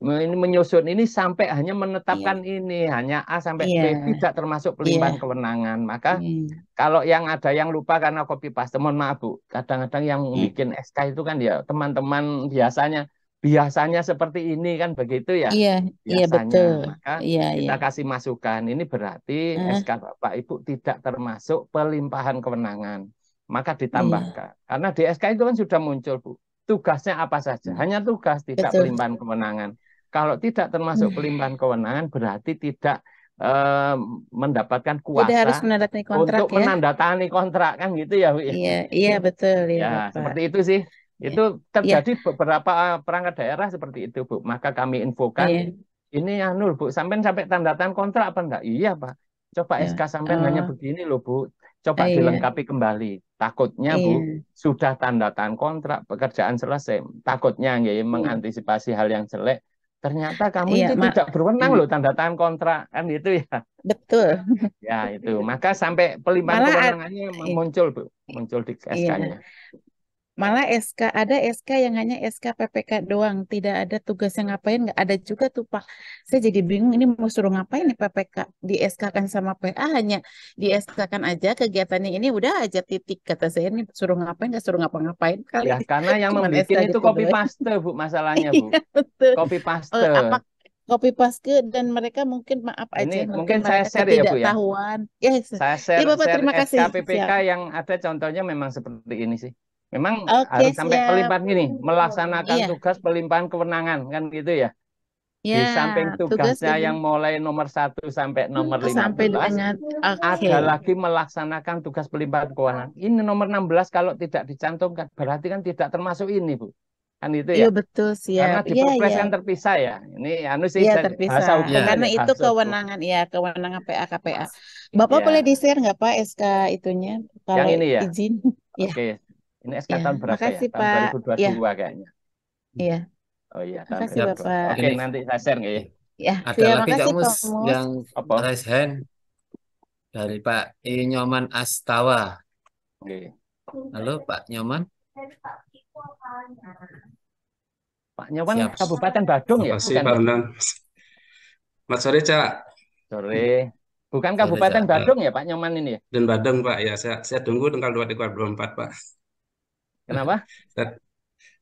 Speaker 3: ini menyusun ini sampai hanya iya. menetapkan ya. ini hanya A sampai ya. B iya. tidak termasuk iya. pelimpahan kewenangan. Maka kalau yang ada yang lupa karena copy paste mohon maaf Bu. Kadang-kadang yang bikin SK itu kan ya teman-teman biasanya biasanya seperti ini kan begitu ya. Iya, iya biasanya. iya betul. Maka iya, kita iya. kasih masukan. Ini berarti uh. SK Bapak Ibu tidak termasuk pelimpahan kewenangan. Maka ditambahkan. Iya. Karena di SK itu kan sudah muncul, Bu. Tugasnya apa saja? Hmm. Hanya tugas tidak betul. pelimpahan kewenangan. Kalau tidak termasuk hmm. pelimpahan kewenangan berarti tidak eh, mendapatkan kuasa harus
Speaker 5: menandatangani kontrak untuk ya? menandatangani
Speaker 3: kontrak kan gitu ya Bu. Ya? Iya, iya
Speaker 5: betul iya, ya. ya seperti
Speaker 3: itu sih. Iya. Itu terjadi yeah. beberapa perangkat daerah seperti itu, Bu. Maka kami infokan yeah. ini nur Bu, sampai sampai tanda tangan kontrak apa enggak? Iya, Pak. Coba yeah. SK sampai uh. hanya oh. begini loh, Bu. Coba uh, dilengkapi kembali. Takutnya, yeah. Bu, iya. sudah tanda tangan kontrak, pekerjaan selesai. Takutnya ya yeah. mengantisipasi hal yang jelek ternyata kamu iya, itu tidak berwenang hmm. loh tanda tangan kontrak kan itu ya betul ya itu maka sampai pelimpahan kewenangannya muncul bu muncul
Speaker 4: di SK-nya iya.
Speaker 5: Malah SK ada SK yang hanya SK PPK doang, tidak ada tugas yang ngapain, nggak ada juga tuh Pak. Saya jadi bingung ini mau suruh ngapain nih PPK di SK kan sama PA hanya di SK kan aja kegiatannya ini udah aja titik kata saya ini suruh ngapain nggak suruh ngapa-ngapain kali. Ya karena yang membuat itu gitu copy paste
Speaker 3: Bu masalahnya iya, Bu. Iya, copy paste. Uh, apa
Speaker 5: copy paste dan mereka mungkin maaf aja ini, mungkin, mungkin saya share ya Bu ya. Tahuan.
Speaker 3: Yes. Iya, saya share, ya, Bapak, share terima kasih. SKPPK Siap. yang ada contohnya memang seperti ini sih. Memang okay, harus sampai siap. pelimpahan ini hmm. melaksanakan yeah. tugas pelimpahan kewenangan kan gitu ya. Yeah, di ya, samping tugasnya tugas yang mulai nomor satu sampai hmm, nomor lima sampai okay. ada lagi melaksanakan tugas pelimpahan kewenangan. Ini nomor enam belas kalau tidak dicantumkan berarti kan tidak termasuk ini, Bu. Kan itu ya. Iya
Speaker 5: betul sih Karena di yeah, iya, iya. yeah. Kan
Speaker 3: terpisah ya. Ini anu sih yeah, terpisah. bahasa Ya. Karena itu kewenangan
Speaker 5: ya, kewenangan PA-KPA. Iya. Bapak yeah. boleh di-share nggak Pak SK itunya kalau yang ini ya. izin?
Speaker 3: Oke. Okay. Ini SK ya, tahun berapa ya? makasih, ya? Pak. Tahun 2022 ya. kayaknya. Iya. Oh
Speaker 1: iya, tahun makasih, Bapak. Oke, Ini. nanti saya share nggih. Ya, iya, ada ya, lagi makasih, Kak yang apa? raise hand dari Pak Nyoman Astawa. Oke. Halo Pak Nyoman. Pak Nyoman Siap. Kabupaten Badung ya? Masih Pak Unang. Mas sore, Cak. Sore.
Speaker 3: Bukan Kabupaten Badung ya Pak Nyoman ini? Ya?
Speaker 4: Dan Badung Pak ya, saya, saya tunggu tanggal 24 Pak. Kenapa? Saya,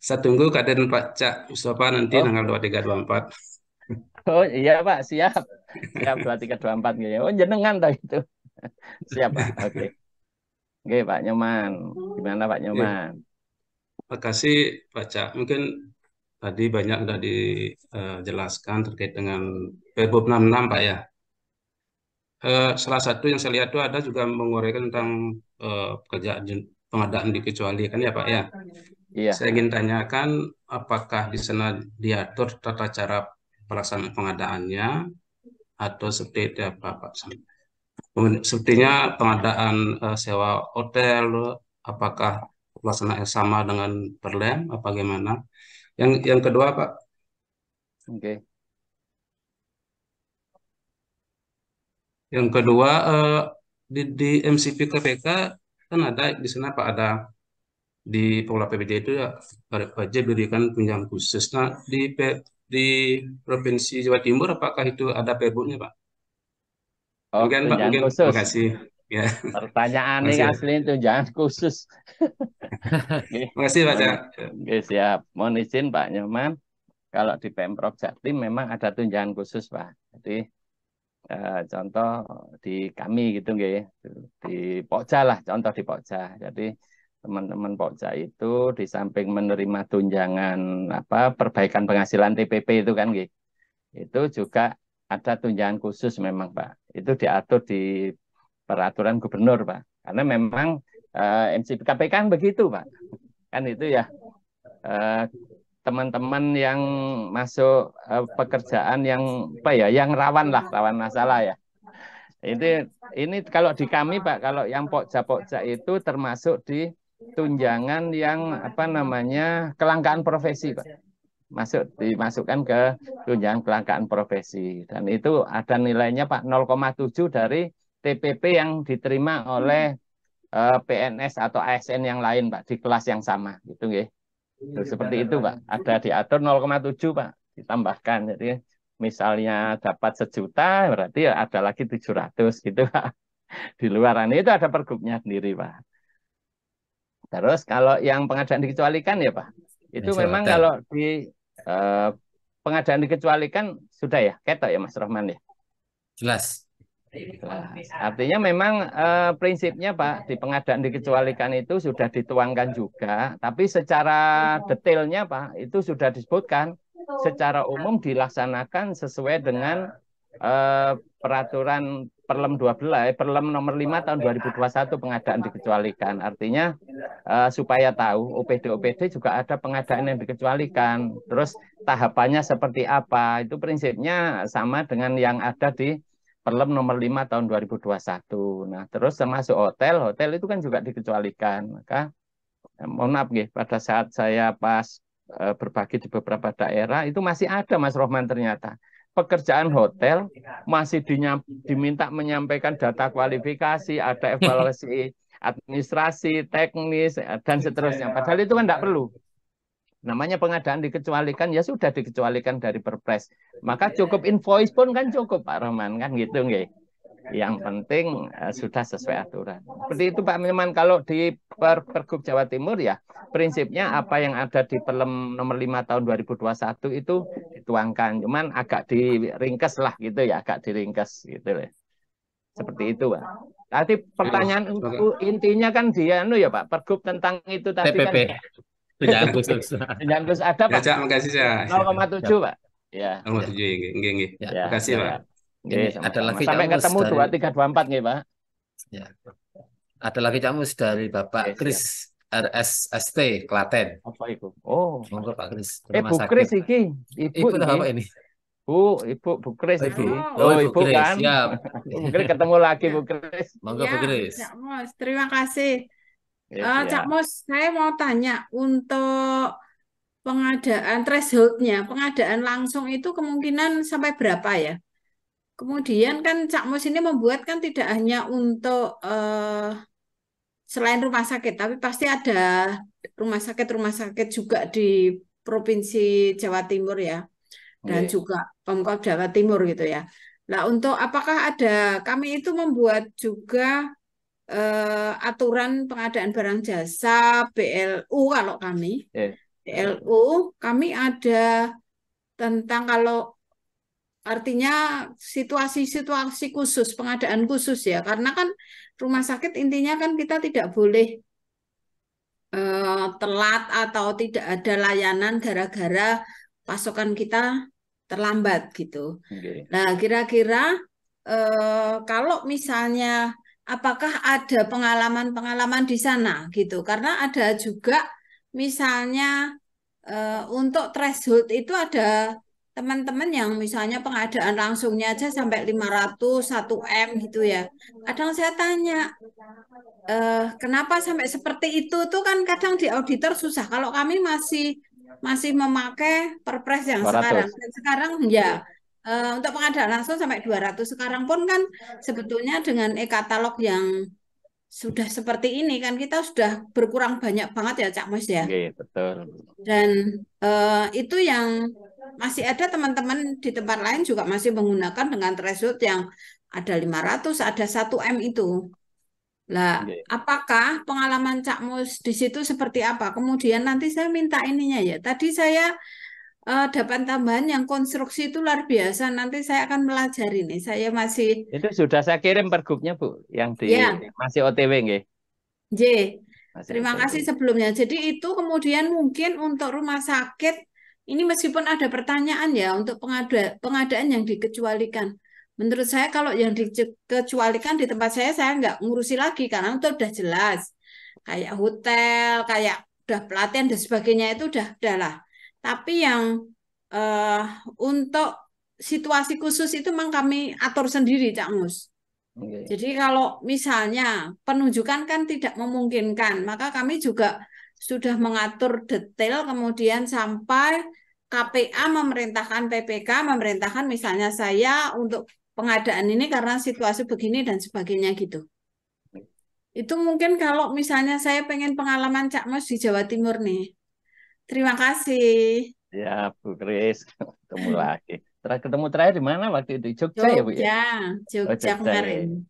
Speaker 4: saya tunggu keadaan Pak Cak Mustafa nanti oh. tanggal empat.
Speaker 3: Oh iya Pak, siap. Siap
Speaker 4: empat gitu. Oh
Speaker 3: jenengan dah itu siapa? Oke. Okay. Oke Pak Nyoman.
Speaker 4: Gimana Pak iya. Nyoman? Ya. Terima kasih Pak Cak. Mungkin tadi banyak sudah dijelaskan eh, uh, terkait dengan Pergub 66 Pak ya. Uh, salah satu yang saya lihat itu ada juga menguraikan tentang uh, pekerjaan pengadaan dikecualikan ya Pak ya. Iya. Saya ingin tanyakan apakah di sana diatur tata cara pelaksanaan pengadaannya atau seperti itu ya Pak? Sepertinya pengadaan uh, sewa hotel apakah pelaksanaannya sama dengan Perlem apa bagaimana? Yang yang kedua Pak. Oke. Okay. Yang kedua eh, di, di MCP KPK kan ada di sana Pak ada di pola PBD itu ya wajib diberikan tunjangan khusus. Nah di di provinsi Jawa Timur apakah itu ada PBU-nya Pak? Oh, mungkin Pak mungkin khusus. terima kasih. Ya. Pertanyaan ini asli
Speaker 3: jangan khusus. Terima kasih Pak. Oke, siap. Mohon izin Pak Nyoman. Kalau di Pemprov Jatim memang ada tunjangan khusus Pak. Jadi e, contoh di kami gitu nggih di Pokja lah contoh di Pokja jadi teman-teman Pokja itu di samping menerima tunjangan apa perbaikan penghasilan TPP itu kan gitu. itu juga ada tunjangan khusus memang Pak itu diatur di peraturan gubernur Pak karena memang eh, MC MCPKP kan begitu Pak kan itu ya e, teman-teman yang masuk uh, pekerjaan yang apa ya yang rawan lah rawan masalah ya ini ini kalau di kami pak kalau yang pokja-pokja itu termasuk di tunjangan yang apa namanya kelangkaan profesi pak masuk dimasukkan ke tunjangan kelangkaan profesi dan itu ada nilainya pak 0,7 dari TPP yang diterima oleh uh, eh, PNS atau ASN yang lain pak di kelas yang sama gitu ya.
Speaker 1: Terus iya, seperti itu
Speaker 3: Pak, ada diatur 0,7 Pak, ditambahkan. Jadi misalnya dapat sejuta berarti ya ada lagi 700 gitu Pak. Di luaran itu ada pergubnya sendiri Pak. Terus kalau yang pengadaan dikecualikan ya Pak, iya, itu Insya memang kalau di eh, pengadaan dikecualikan sudah ya, ketok ya Mas Rahman ya?
Speaker 1: Jelas. Gitu Artinya
Speaker 3: memang eh, prinsipnya Pak di pengadaan dikecualikan itu sudah dituangkan juga, tapi secara iya. detailnya Pak itu sudah disebutkan
Speaker 1: iya. secara
Speaker 3: umum dilaksanakan sesuai dengan eh, peraturan Perlem 12, Perlem nomor 5 tahun 2021 pengadaan dikecualikan. Artinya uh, supaya tahu OPD-OPD juga ada pengadaan yang dikecualikan. Terus tahapannya seperti apa? Itu prinsipnya sama dengan yang ada di Perlem nomor 5 tahun 2021. Nah, terus termasuk hotel, hotel itu kan juga dikecualikan. Maka eh, mohon maaf nih, pada saat saya pas e, berbagi di beberapa daerah itu masih ada Mas Rohman ternyata. Pekerjaan hotel masih diminta menyampaikan data kualifikasi, ada evaluasi administrasi, teknis, eh, dan seterusnya. Padahal itu kan tidak perlu namanya pengadaan dikecualikan ya sudah dikecualikan dari perpres. Maka iya. cukup invoice pun kan cukup Pak Roman kan gitu nggih. Yang penting uh, sudah sesuai aturan. Seperti itu Pak Roman kalau di per Pergub Jawa Timur ya prinsipnya apa yang ada di Perlem nomor 5 tahun 2021 itu dituangkan. Cuman agak diringkas lah gitu ya, agak diringkas gitu ya Seperti itu Pak. tapi pertanyaan intinya kan dia anu ya Pak, Pergub tentang itu tadi TPP. kan Kerjaan Gus ada Pak. Ya, makasih ya. 0,7 Pak.
Speaker 4: Ya. 0,7 nggih nggih nggih. Pak. Nggih, ada lagi sampai ketemu
Speaker 3: 2324 nggih Pak. Ya.
Speaker 1: Ada lagi camus dari Bapak Kris RSST Klaten. Apa itu? Oh, monggo Pak Kris. Eh, Bu Kris iki, Ibu, Ibu apa ini? Bu, Ibu, Bu Kris oh, Ibu. Oh, oh Ibu, Ibu Kris. kan. Siap. Mungkin
Speaker 3: ketemu lagi Bu Kris. Monggo Bu ya, Kris. Ya,
Speaker 6: terima kasih. Ya, uh, Cak Mus, saya mau tanya untuk pengadaan thresholdnya, pengadaan langsung itu kemungkinan sampai berapa ya? Kemudian kan Cak Mus ini membuat kan tidak hanya untuk uh, selain rumah sakit, tapi pasti ada rumah sakit-rumah sakit juga di provinsi Jawa Timur ya, oh, dan okay. Iya. juga pemkot Jawa Timur gitu ya. Nah untuk apakah ada kami itu membuat juga uh, aturan pengadaan barang jasa BLU kalau kami yeah. BLU kami ada tentang kalau artinya situasi-situasi khusus pengadaan khusus ya karena kan rumah sakit intinya kan kita tidak boleh uh, telat atau tidak ada layanan gara-gara pasokan kita terlambat gitu. Okay. Nah kira-kira uh, kalau misalnya apakah ada pengalaman-pengalaman di sana gitu karena ada juga misalnya uh, untuk threshold itu ada teman-teman yang misalnya pengadaan langsungnya aja sampai 500 1 M gitu ya. Kadang saya tanya eh kenapa sampai seperti itu tuh kan kadang di auditor susah. Kalau kami masih masih memakai perpres yang 500. sekarang. Dan sekarang ya Uh, untuk pengadaan langsung sampai 200 sekarang pun kan sebetulnya dengan e-katalog yang sudah seperti ini kan kita sudah berkurang banyak banget ya Cak Mus ya.
Speaker 1: Oke betul.
Speaker 6: Dan uh, itu yang masih ada teman-teman di tempat lain juga masih menggunakan dengan threshold yang ada 500, ada 1M itu. Lah, apakah pengalaman Cak Mus di situ seperti apa? Kemudian nanti saya minta ininya ya. Tadi saya uh, dapat tambahan yang konstruksi itu luar biasa. Nanti saya akan melajari nih. Saya masih
Speaker 4: Itu sudah
Speaker 3: saya kirim pergubnya, Bu, yang di ya. masih OTW nggih. J. Terima OTW. kasih
Speaker 6: sebelumnya. Jadi itu kemudian mungkin untuk rumah sakit ini meskipun ada pertanyaan ya untuk pengada pengadaan yang dikecualikan. Menurut saya kalau yang dikecualikan di tempat saya saya nggak ngurusi lagi karena itu sudah jelas kayak hotel, kayak udah pelatihan dan sebagainya itu udah udahlah tapi yang uh, untuk situasi khusus itu memang kami atur sendiri Cak Mus. Okay. Jadi kalau misalnya penunjukan kan tidak memungkinkan, maka kami juga sudah mengatur detail kemudian sampai KPA memerintahkan PPK memerintahkan misalnya saya untuk pengadaan ini karena situasi begini dan sebagainya gitu. Itu mungkin kalau misalnya saya pengen pengalaman Cak Mus di Jawa Timur nih. Terima kasih.
Speaker 3: Ya, Bu Kris, ketemu lagi. Terakhir ketemu terakhir di mana waktu itu? Jogja, Jogja ya, Bu? Ya?
Speaker 6: Jogja, Jogja oh, ya. kemarin.
Speaker 3: Ya.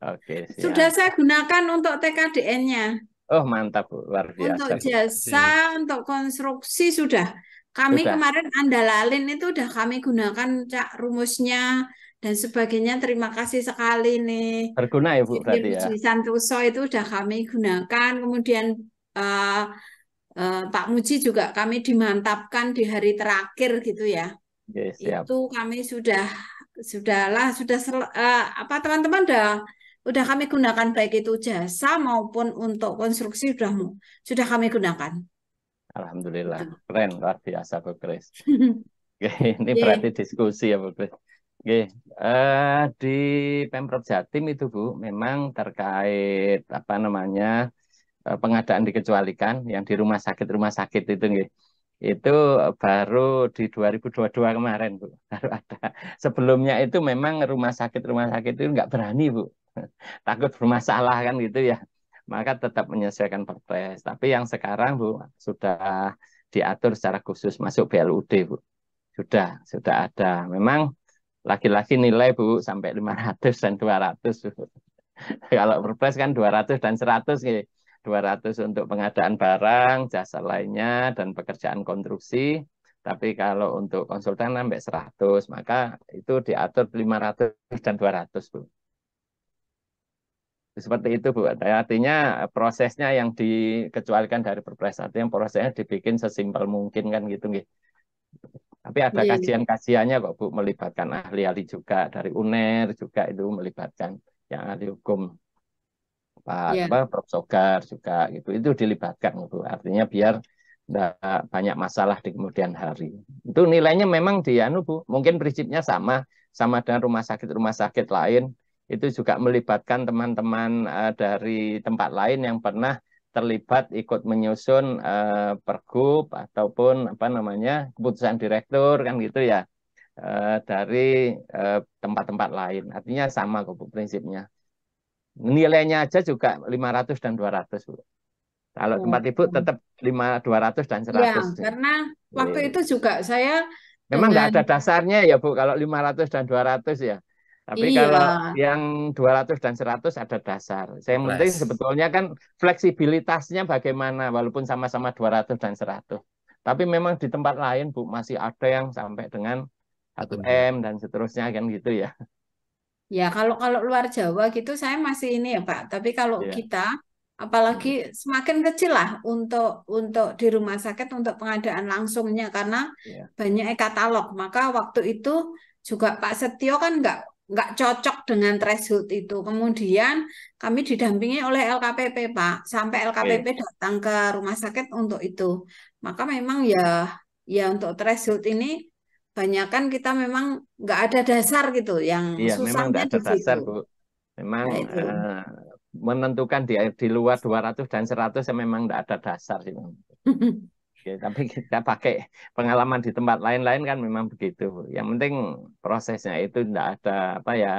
Speaker 3: Oke, siap. Sudah
Speaker 6: saya gunakan untuk TKDN-nya.
Speaker 3: Oh, mantap,
Speaker 1: Bu. Luar biasa. Untuk jasa,
Speaker 6: hmm. untuk konstruksi sudah. Kami sudah. kemarin andalalin itu sudah kami gunakan cak rumusnya dan sebagainya. Terima kasih sekali nih.
Speaker 3: Berguna ya Bu berarti ya.
Speaker 6: Santoso itu sudah kami gunakan. Kemudian uh, Eh, Pak Muji juga kami dimantapkan di hari terakhir gitu ya. Yes, siap. Itu kami sudah sudahlah sudah uh, apa teman-teman dah udah kami gunakan baik itu jasa maupun untuk konstruksi sudah sudah kami gunakan.
Speaker 3: Alhamdulillah, gitu. keren luar biasa Bu Kris. ini iya. berarti diskusi ya Bu Kris. Oke, uh, di Pemprov Jatim itu Bu memang terkait apa namanya Eh, pengadaan dikecualikan yang di rumah sakit rumah sakit itu nggih. Itu baru di 2022 kemarin, Bu. Baru ada. Sebelumnya itu memang rumah sakit rumah sakit itu nggak berani, Bu. Takut bermasalah kan gitu ya. Maka tetap menyesuaikan perpres. Tapi yang sekarang, Bu, sudah diatur secara khusus masuk BLUD, Bu. Sudah, sudah ada. Memang laki-laki nilai Bu sampai 500 dan 200 Bu. Kalau perpres kan 200 dan 100 gitu. 200 untuk pengadaan barang, jasa lainnya, dan pekerjaan konstruksi. Tapi kalau untuk konsultan sampai 100, maka itu diatur 500 dan 200, Bu. Seperti itu, Bu. Artinya prosesnya yang dikecualikan dari perpres, yang prosesnya dibikin sesimpel mungkin kan gitu, gitu. Tapi ada iya, iya. kajian-kajiannya kok, Bu, melibatkan ahli-ahli juga dari UNER juga itu melibatkan yang ahli hukum. Pak yeah. apa, Prof Sogar juga gitu itu dilibatkan itu artinya biar tidak banyak masalah di kemudian hari itu nilainya memang di anu bu mungkin prinsipnya sama sama dengan rumah sakit rumah sakit lain itu juga melibatkan teman-teman uh, dari tempat lain yang pernah terlibat ikut menyusun uh, pergub ataupun apa namanya keputusan direktur kan gitu ya uh, dari tempat-tempat uh, lain artinya sama kok prinsipnya Nilainya aja juga 500 dan 200. Bu. Kalau oh. tempat ibu tetap 5 200 dan 100. Ya,
Speaker 6: karena waktu Jadi, itu juga saya
Speaker 3: Memang nggak dengan... ada dasarnya ya Bu kalau 500 dan 200 ya. Tapi iya. kalau yang 200 dan 100 ada dasar. Saya yang penting sebetulnya kan fleksibilitasnya bagaimana walaupun sama-sama 200 dan 100. Tapi memang di tempat lain Bu masih ada yang sampai dengan 1M dan seterusnya kan gitu ya.
Speaker 6: Ya, kalau kalau luar Jawa gitu saya masih ini ya, Pak. Tapi kalau ya. kita apalagi hmm. semakin kecil lah untuk untuk di rumah sakit untuk pengadaan langsungnya karena ya. banyak e-katalog. Maka waktu itu juga Pak Setio kan nggak nggak cocok dengan threshold itu. Kemudian kami didampingi oleh LKPP, Pak. Sampai LKPP ya. datang ke rumah sakit untuk itu. Maka memang ya ya untuk threshold ini banyak kita memang nggak ada dasar gitu yang iya,
Speaker 1: susahnya memang nggak ada di dasar situ. bu
Speaker 3: memang nah, uh, menentukan di di luar 200 dan 100 ya memang nggak ada dasar sih ya, tapi kita pakai pengalaman di tempat lain-lain kan memang begitu yang penting prosesnya itu nggak ada apa ya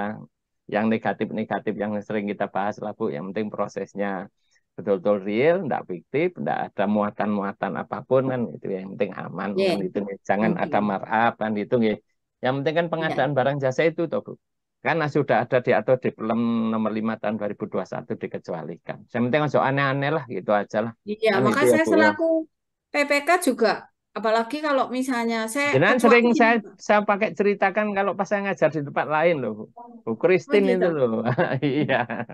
Speaker 3: yang negatif-negatif yang sering kita bahas lah bu yang penting prosesnya betul-betul real, tidak fiktif, tidak ada muatan-muatan apapun kan itu yang penting aman yeah. kan itu nih. jangan okay. ada markup kan itu ya. Yang penting kan iya. pengadaan yeah. barang jasa itu toh Bu. Karena sudah ada di atau di film nomor 5 tahun 2021 dikecualikan. Yang penting soal aneh-aneh lah gitu aja lah. Iya, yeah, kan maka saya selaku
Speaker 6: PPK juga apalagi kalau misalnya saya Jangan sering ini, saya
Speaker 3: saya pakai ceritakan kalau pas saya ngajar di tempat lain loh Bu Christine oh, gitu. itu loh iya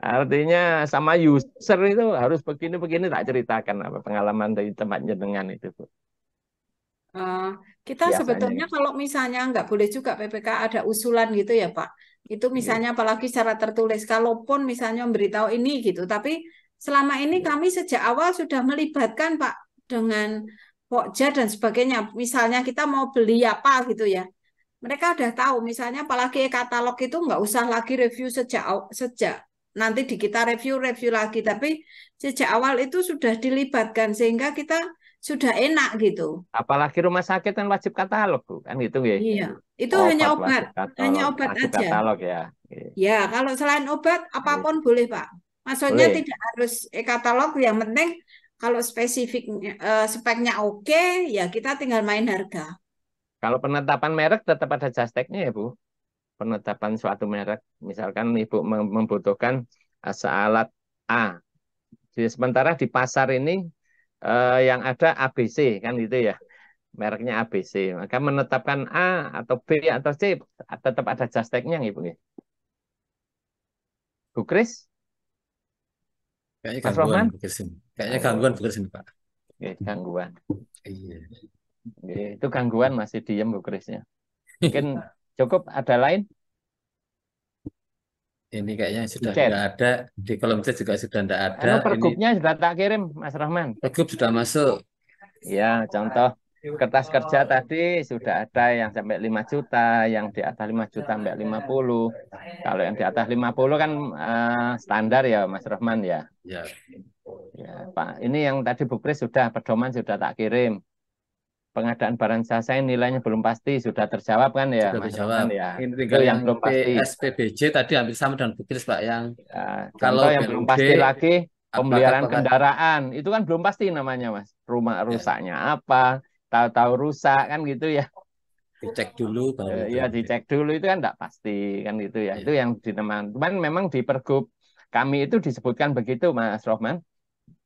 Speaker 3: artinya sama user itu harus begini begini tak ceritakan apa pengalaman dari tempatnya dengan itu Bu
Speaker 6: uh, kita Biasanya. sebetulnya kalau misalnya nggak boleh juga PPK ada usulan gitu ya Pak itu iya. misalnya yeah. apalagi secara tertulis kalaupun misalnya memberitahu ini gitu tapi selama ini yeah. kami sejak awal sudah melibatkan Pak dengan Pokja dan sebagainya. Misalnya kita mau beli apa gitu ya. Mereka udah tahu misalnya apalagi katalog itu nggak usah lagi review sejak sejak nanti di kita review-review lagi tapi sejak awal itu sudah dilibatkan sehingga kita sudah enak gitu.
Speaker 3: Apalagi rumah sakit kan wajib katalog tuh kan gitu ya. Iya, itu oh, obat, hanya obat, katalog, hanya obat aja. Katalog ya. Iya.
Speaker 6: Ya, kalau selain obat apapun boleh, iya. boleh Pak. Maksudnya boleh. tidak harus e-katalog yang penting kalau spesifik eh, speknya oke, okay, ya kita tinggal main harga.
Speaker 3: Kalau penetapan merek tetap ada jasteknya ya, Bu. Penetapan suatu merek, misalkan Ibu membutuhkan eh, alat A. Jadi sementara di pasar ini eh, yang ada ABC kan gitu ya. Mereknya ABC. Maka menetapkan A atau B atau C tetap ada jasteknya ibu nya
Speaker 1: Bu Kris? Kayaknya Mas gangguan Rohman? Bukit sini.
Speaker 3: Kayaknya Oh, gangguan Bukit sini, Pak. oke, gangguan. Iya. Oke, itu gangguan masih
Speaker 1: diem Bu Krisnya. Mungkin cukup ada lain? Ini kayaknya sudah tidak ada. Di kolom chat juga sudah tidak ada. Anu, pergubnya Ini pergubnya
Speaker 3: sudah tak kirim Mas Rahman.
Speaker 1: pergub sudah masuk. Ya, contoh kertas kerja tadi
Speaker 3: sudah ada yang sampai 5 juta, yang di atas 5 juta sampai 50. Kalau yang di atas 50 kan uh, standar ya Mas Rahman ya. Ya. Ya, Pak, ini yang tadi Bu Bupres sudah pedoman sudah tak kirim. Pengadaan barang jasa nilainya belum pasti sudah terjawab kan ya sudah terjawab. Rahman ya. Ini tinggal yang, yang belum pasti.
Speaker 1: SPBJ tadi hampir sama dengan Bupres Pak yang ya, ya kalau yang belum pasti lagi
Speaker 3: pembelian kendaraan itu kan belum pasti namanya Mas. Rumah ya. rusaknya ya. apa, tahu-tahu rusak kan gitu ya dicek dulu baru ya dicek dulu itu kan tidak pasti kan gitu ya, ya. itu yang diteman cuman memang di pergub kami itu disebutkan begitu Mas Rohman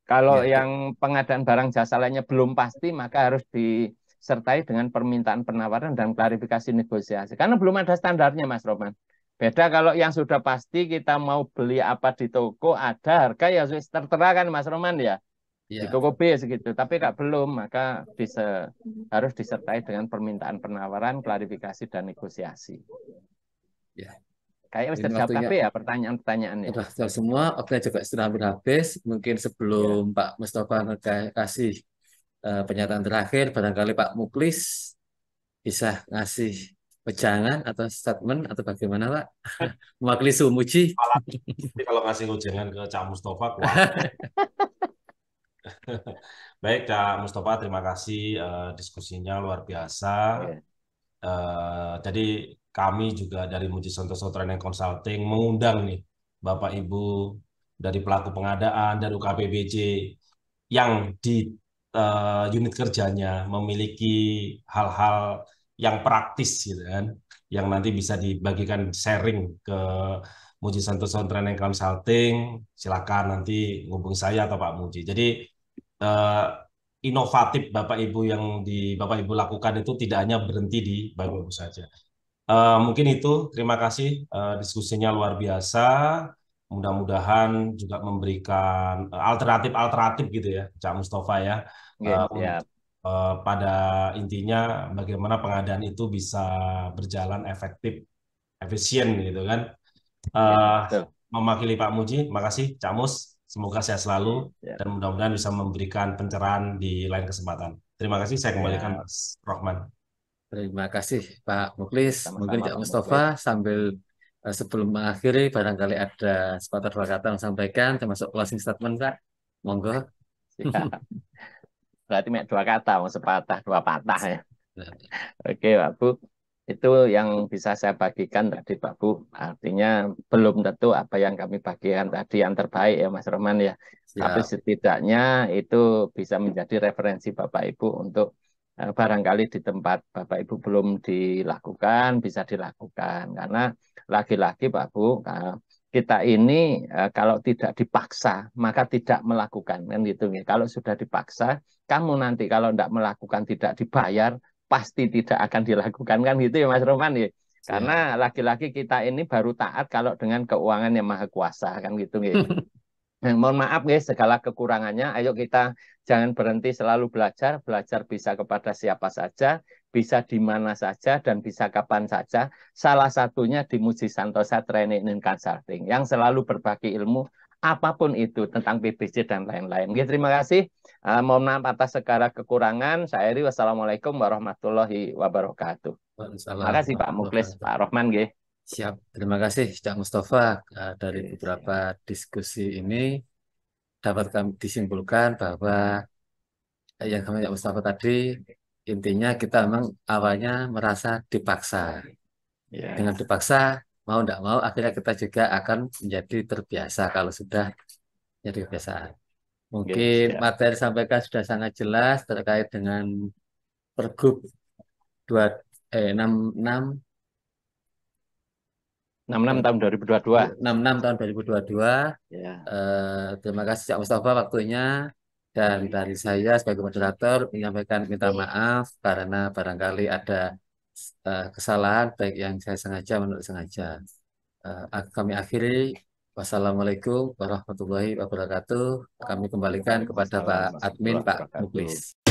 Speaker 3: kalau ya. yang pengadaan barang jasa lainnya belum pasti maka harus disertai dengan permintaan penawaran dan klarifikasi negosiasi karena belum ada standarnya Mas Roman. beda kalau yang sudah pasti kita mau beli apa di toko ada harga ya tertera kan Mas Roman ya yeah. dikopi ya segitu tapi kak belum maka bisa harus disertai dengan permintaan penawaran klarifikasi dan negosiasi
Speaker 1: yeah. kayak Mister Jawab tapi ya pertanyaan-pertanyaannya pertanyaan iya, sudah semua oke juga sudah berhabis mungkin sebelum yeah. Pak Mustafa kasih uh, pernyataan terakhir barangkali Pak Muklis bisa ngasih pejangan atau statement atau bagaimana pak mewakili sumuji
Speaker 2: kalau ngasih ujangan ke Cak Mustafa Baik Kak Mustafa, terima kasih uh, diskusinya luar biasa. Uh, iya. eh, jadi kami juga dari Muji Santoso Training Consulting mengundang nih Bapak Ibu dari pelaku pengadaan dari UKPBJ yang di uh, unit kerjanya memiliki hal-hal yang praktis gitu kan, yang nanti bisa dibagikan sharing ke Muji Santoso Training Consulting, silakan nanti hubungi saya atau Pak Muji. Jadi uh, inovatif Bapak Ibu yang di Bapak Ibu lakukan itu tidak hanya berhenti di Bapak Ibu saja. Uh, mungkin itu. Terima kasih uh, diskusinya luar biasa. Mudah-mudahan juga memberikan alternatif-alternatif gitu ya, Cak Mustafa ya. Yeah, uh, yeah. uh, pada intinya bagaimana pengadaan itu bisa berjalan efektif, efisien gitu kan. Uh, iya, yeah, memakili Pak Muji, makasih, Camus. Semoga sehat selalu ya. dan mudah-mudahan bisa memberikan pencerahan di lain kesempatan. Terima kasih saya kembalikan ya. Mas Rohman.
Speaker 1: Terima kasih Pak Muklis, Sama-sama, mungkin Pak Mustafa Muklis. sambil uh, sebelum mengakhiri barangkali ada sepatah dua kata yang sampaikan termasuk closing statement Pak. Monggo. Ya.
Speaker 3: Berarti dua kata, mau sepatah dua patah ya. Oke Pak Bu. Itu yang bisa saya bagikan tadi Pak Bu. Artinya belum tentu apa yang kami bagikan tadi yang terbaik ya Mas Roman ya. Siap. Tapi setidaknya itu bisa menjadi referensi Bapak Ibu untuk eh, barangkali di tempat Bapak Ibu belum dilakukan bisa dilakukan karena lagi-lagi Pak Bu eh, kita ini eh, kalau tidak dipaksa maka tidak melakukan kan gitu ya. Kalau sudah dipaksa kamu nanti kalau tidak melakukan tidak dibayar pasti tidak akan dilakukan kan gitu ya Mas Roman ya. Karena laki-laki kita ini baru taat kalau dengan keuangan yang maha kuasa kan gitu ya. Nah, mohon maaf guys ya, segala kekurangannya. Ayo kita jangan berhenti selalu belajar. Belajar bisa kepada siapa saja, bisa di mana saja, dan bisa kapan saja. Salah satunya di Muji Santosa Training and Consulting yang selalu berbagi ilmu apapun itu tentang PBJ dan lain-lain. Ya, terima kasih. Uh, mohon maaf atas segala kekurangan. Saya Eri, wassalamualaikum warahmatullahi
Speaker 1: wabarakatuh. Terima kasih Pak Muklis, Pak Rohman. Gih. Siap, terima kasih Cak Mustafa. Uh, dari beberapa diskusi ini dapat kami disimpulkan bahwa eh, yang kami Cak Mustafa tadi intinya kita memang awalnya merasa dipaksa. Ya. Dengan dipaksa mau tidak mau akhirnya kita juga akan menjadi terbiasa kalau sudah jadi kebiasaan. Mungkin yes, materi sampaikan sudah sangat jelas terkait dengan pergub 2 eh enam 66 tahun 2022. 66 tahun 2022. Ya. Uh, terima kasih Cak Mustafa waktunya dan dari saya sebagai moderator menyampaikan minta maaf karena barangkali ada Eh, kesalahan baik yang saya sengaja menurut sengaja. Eh, kami akhiri. Wassalamualaikum warahmatullahi wabarakatuh. Kami kembalikan kepada Pak Admin Pak Muklis.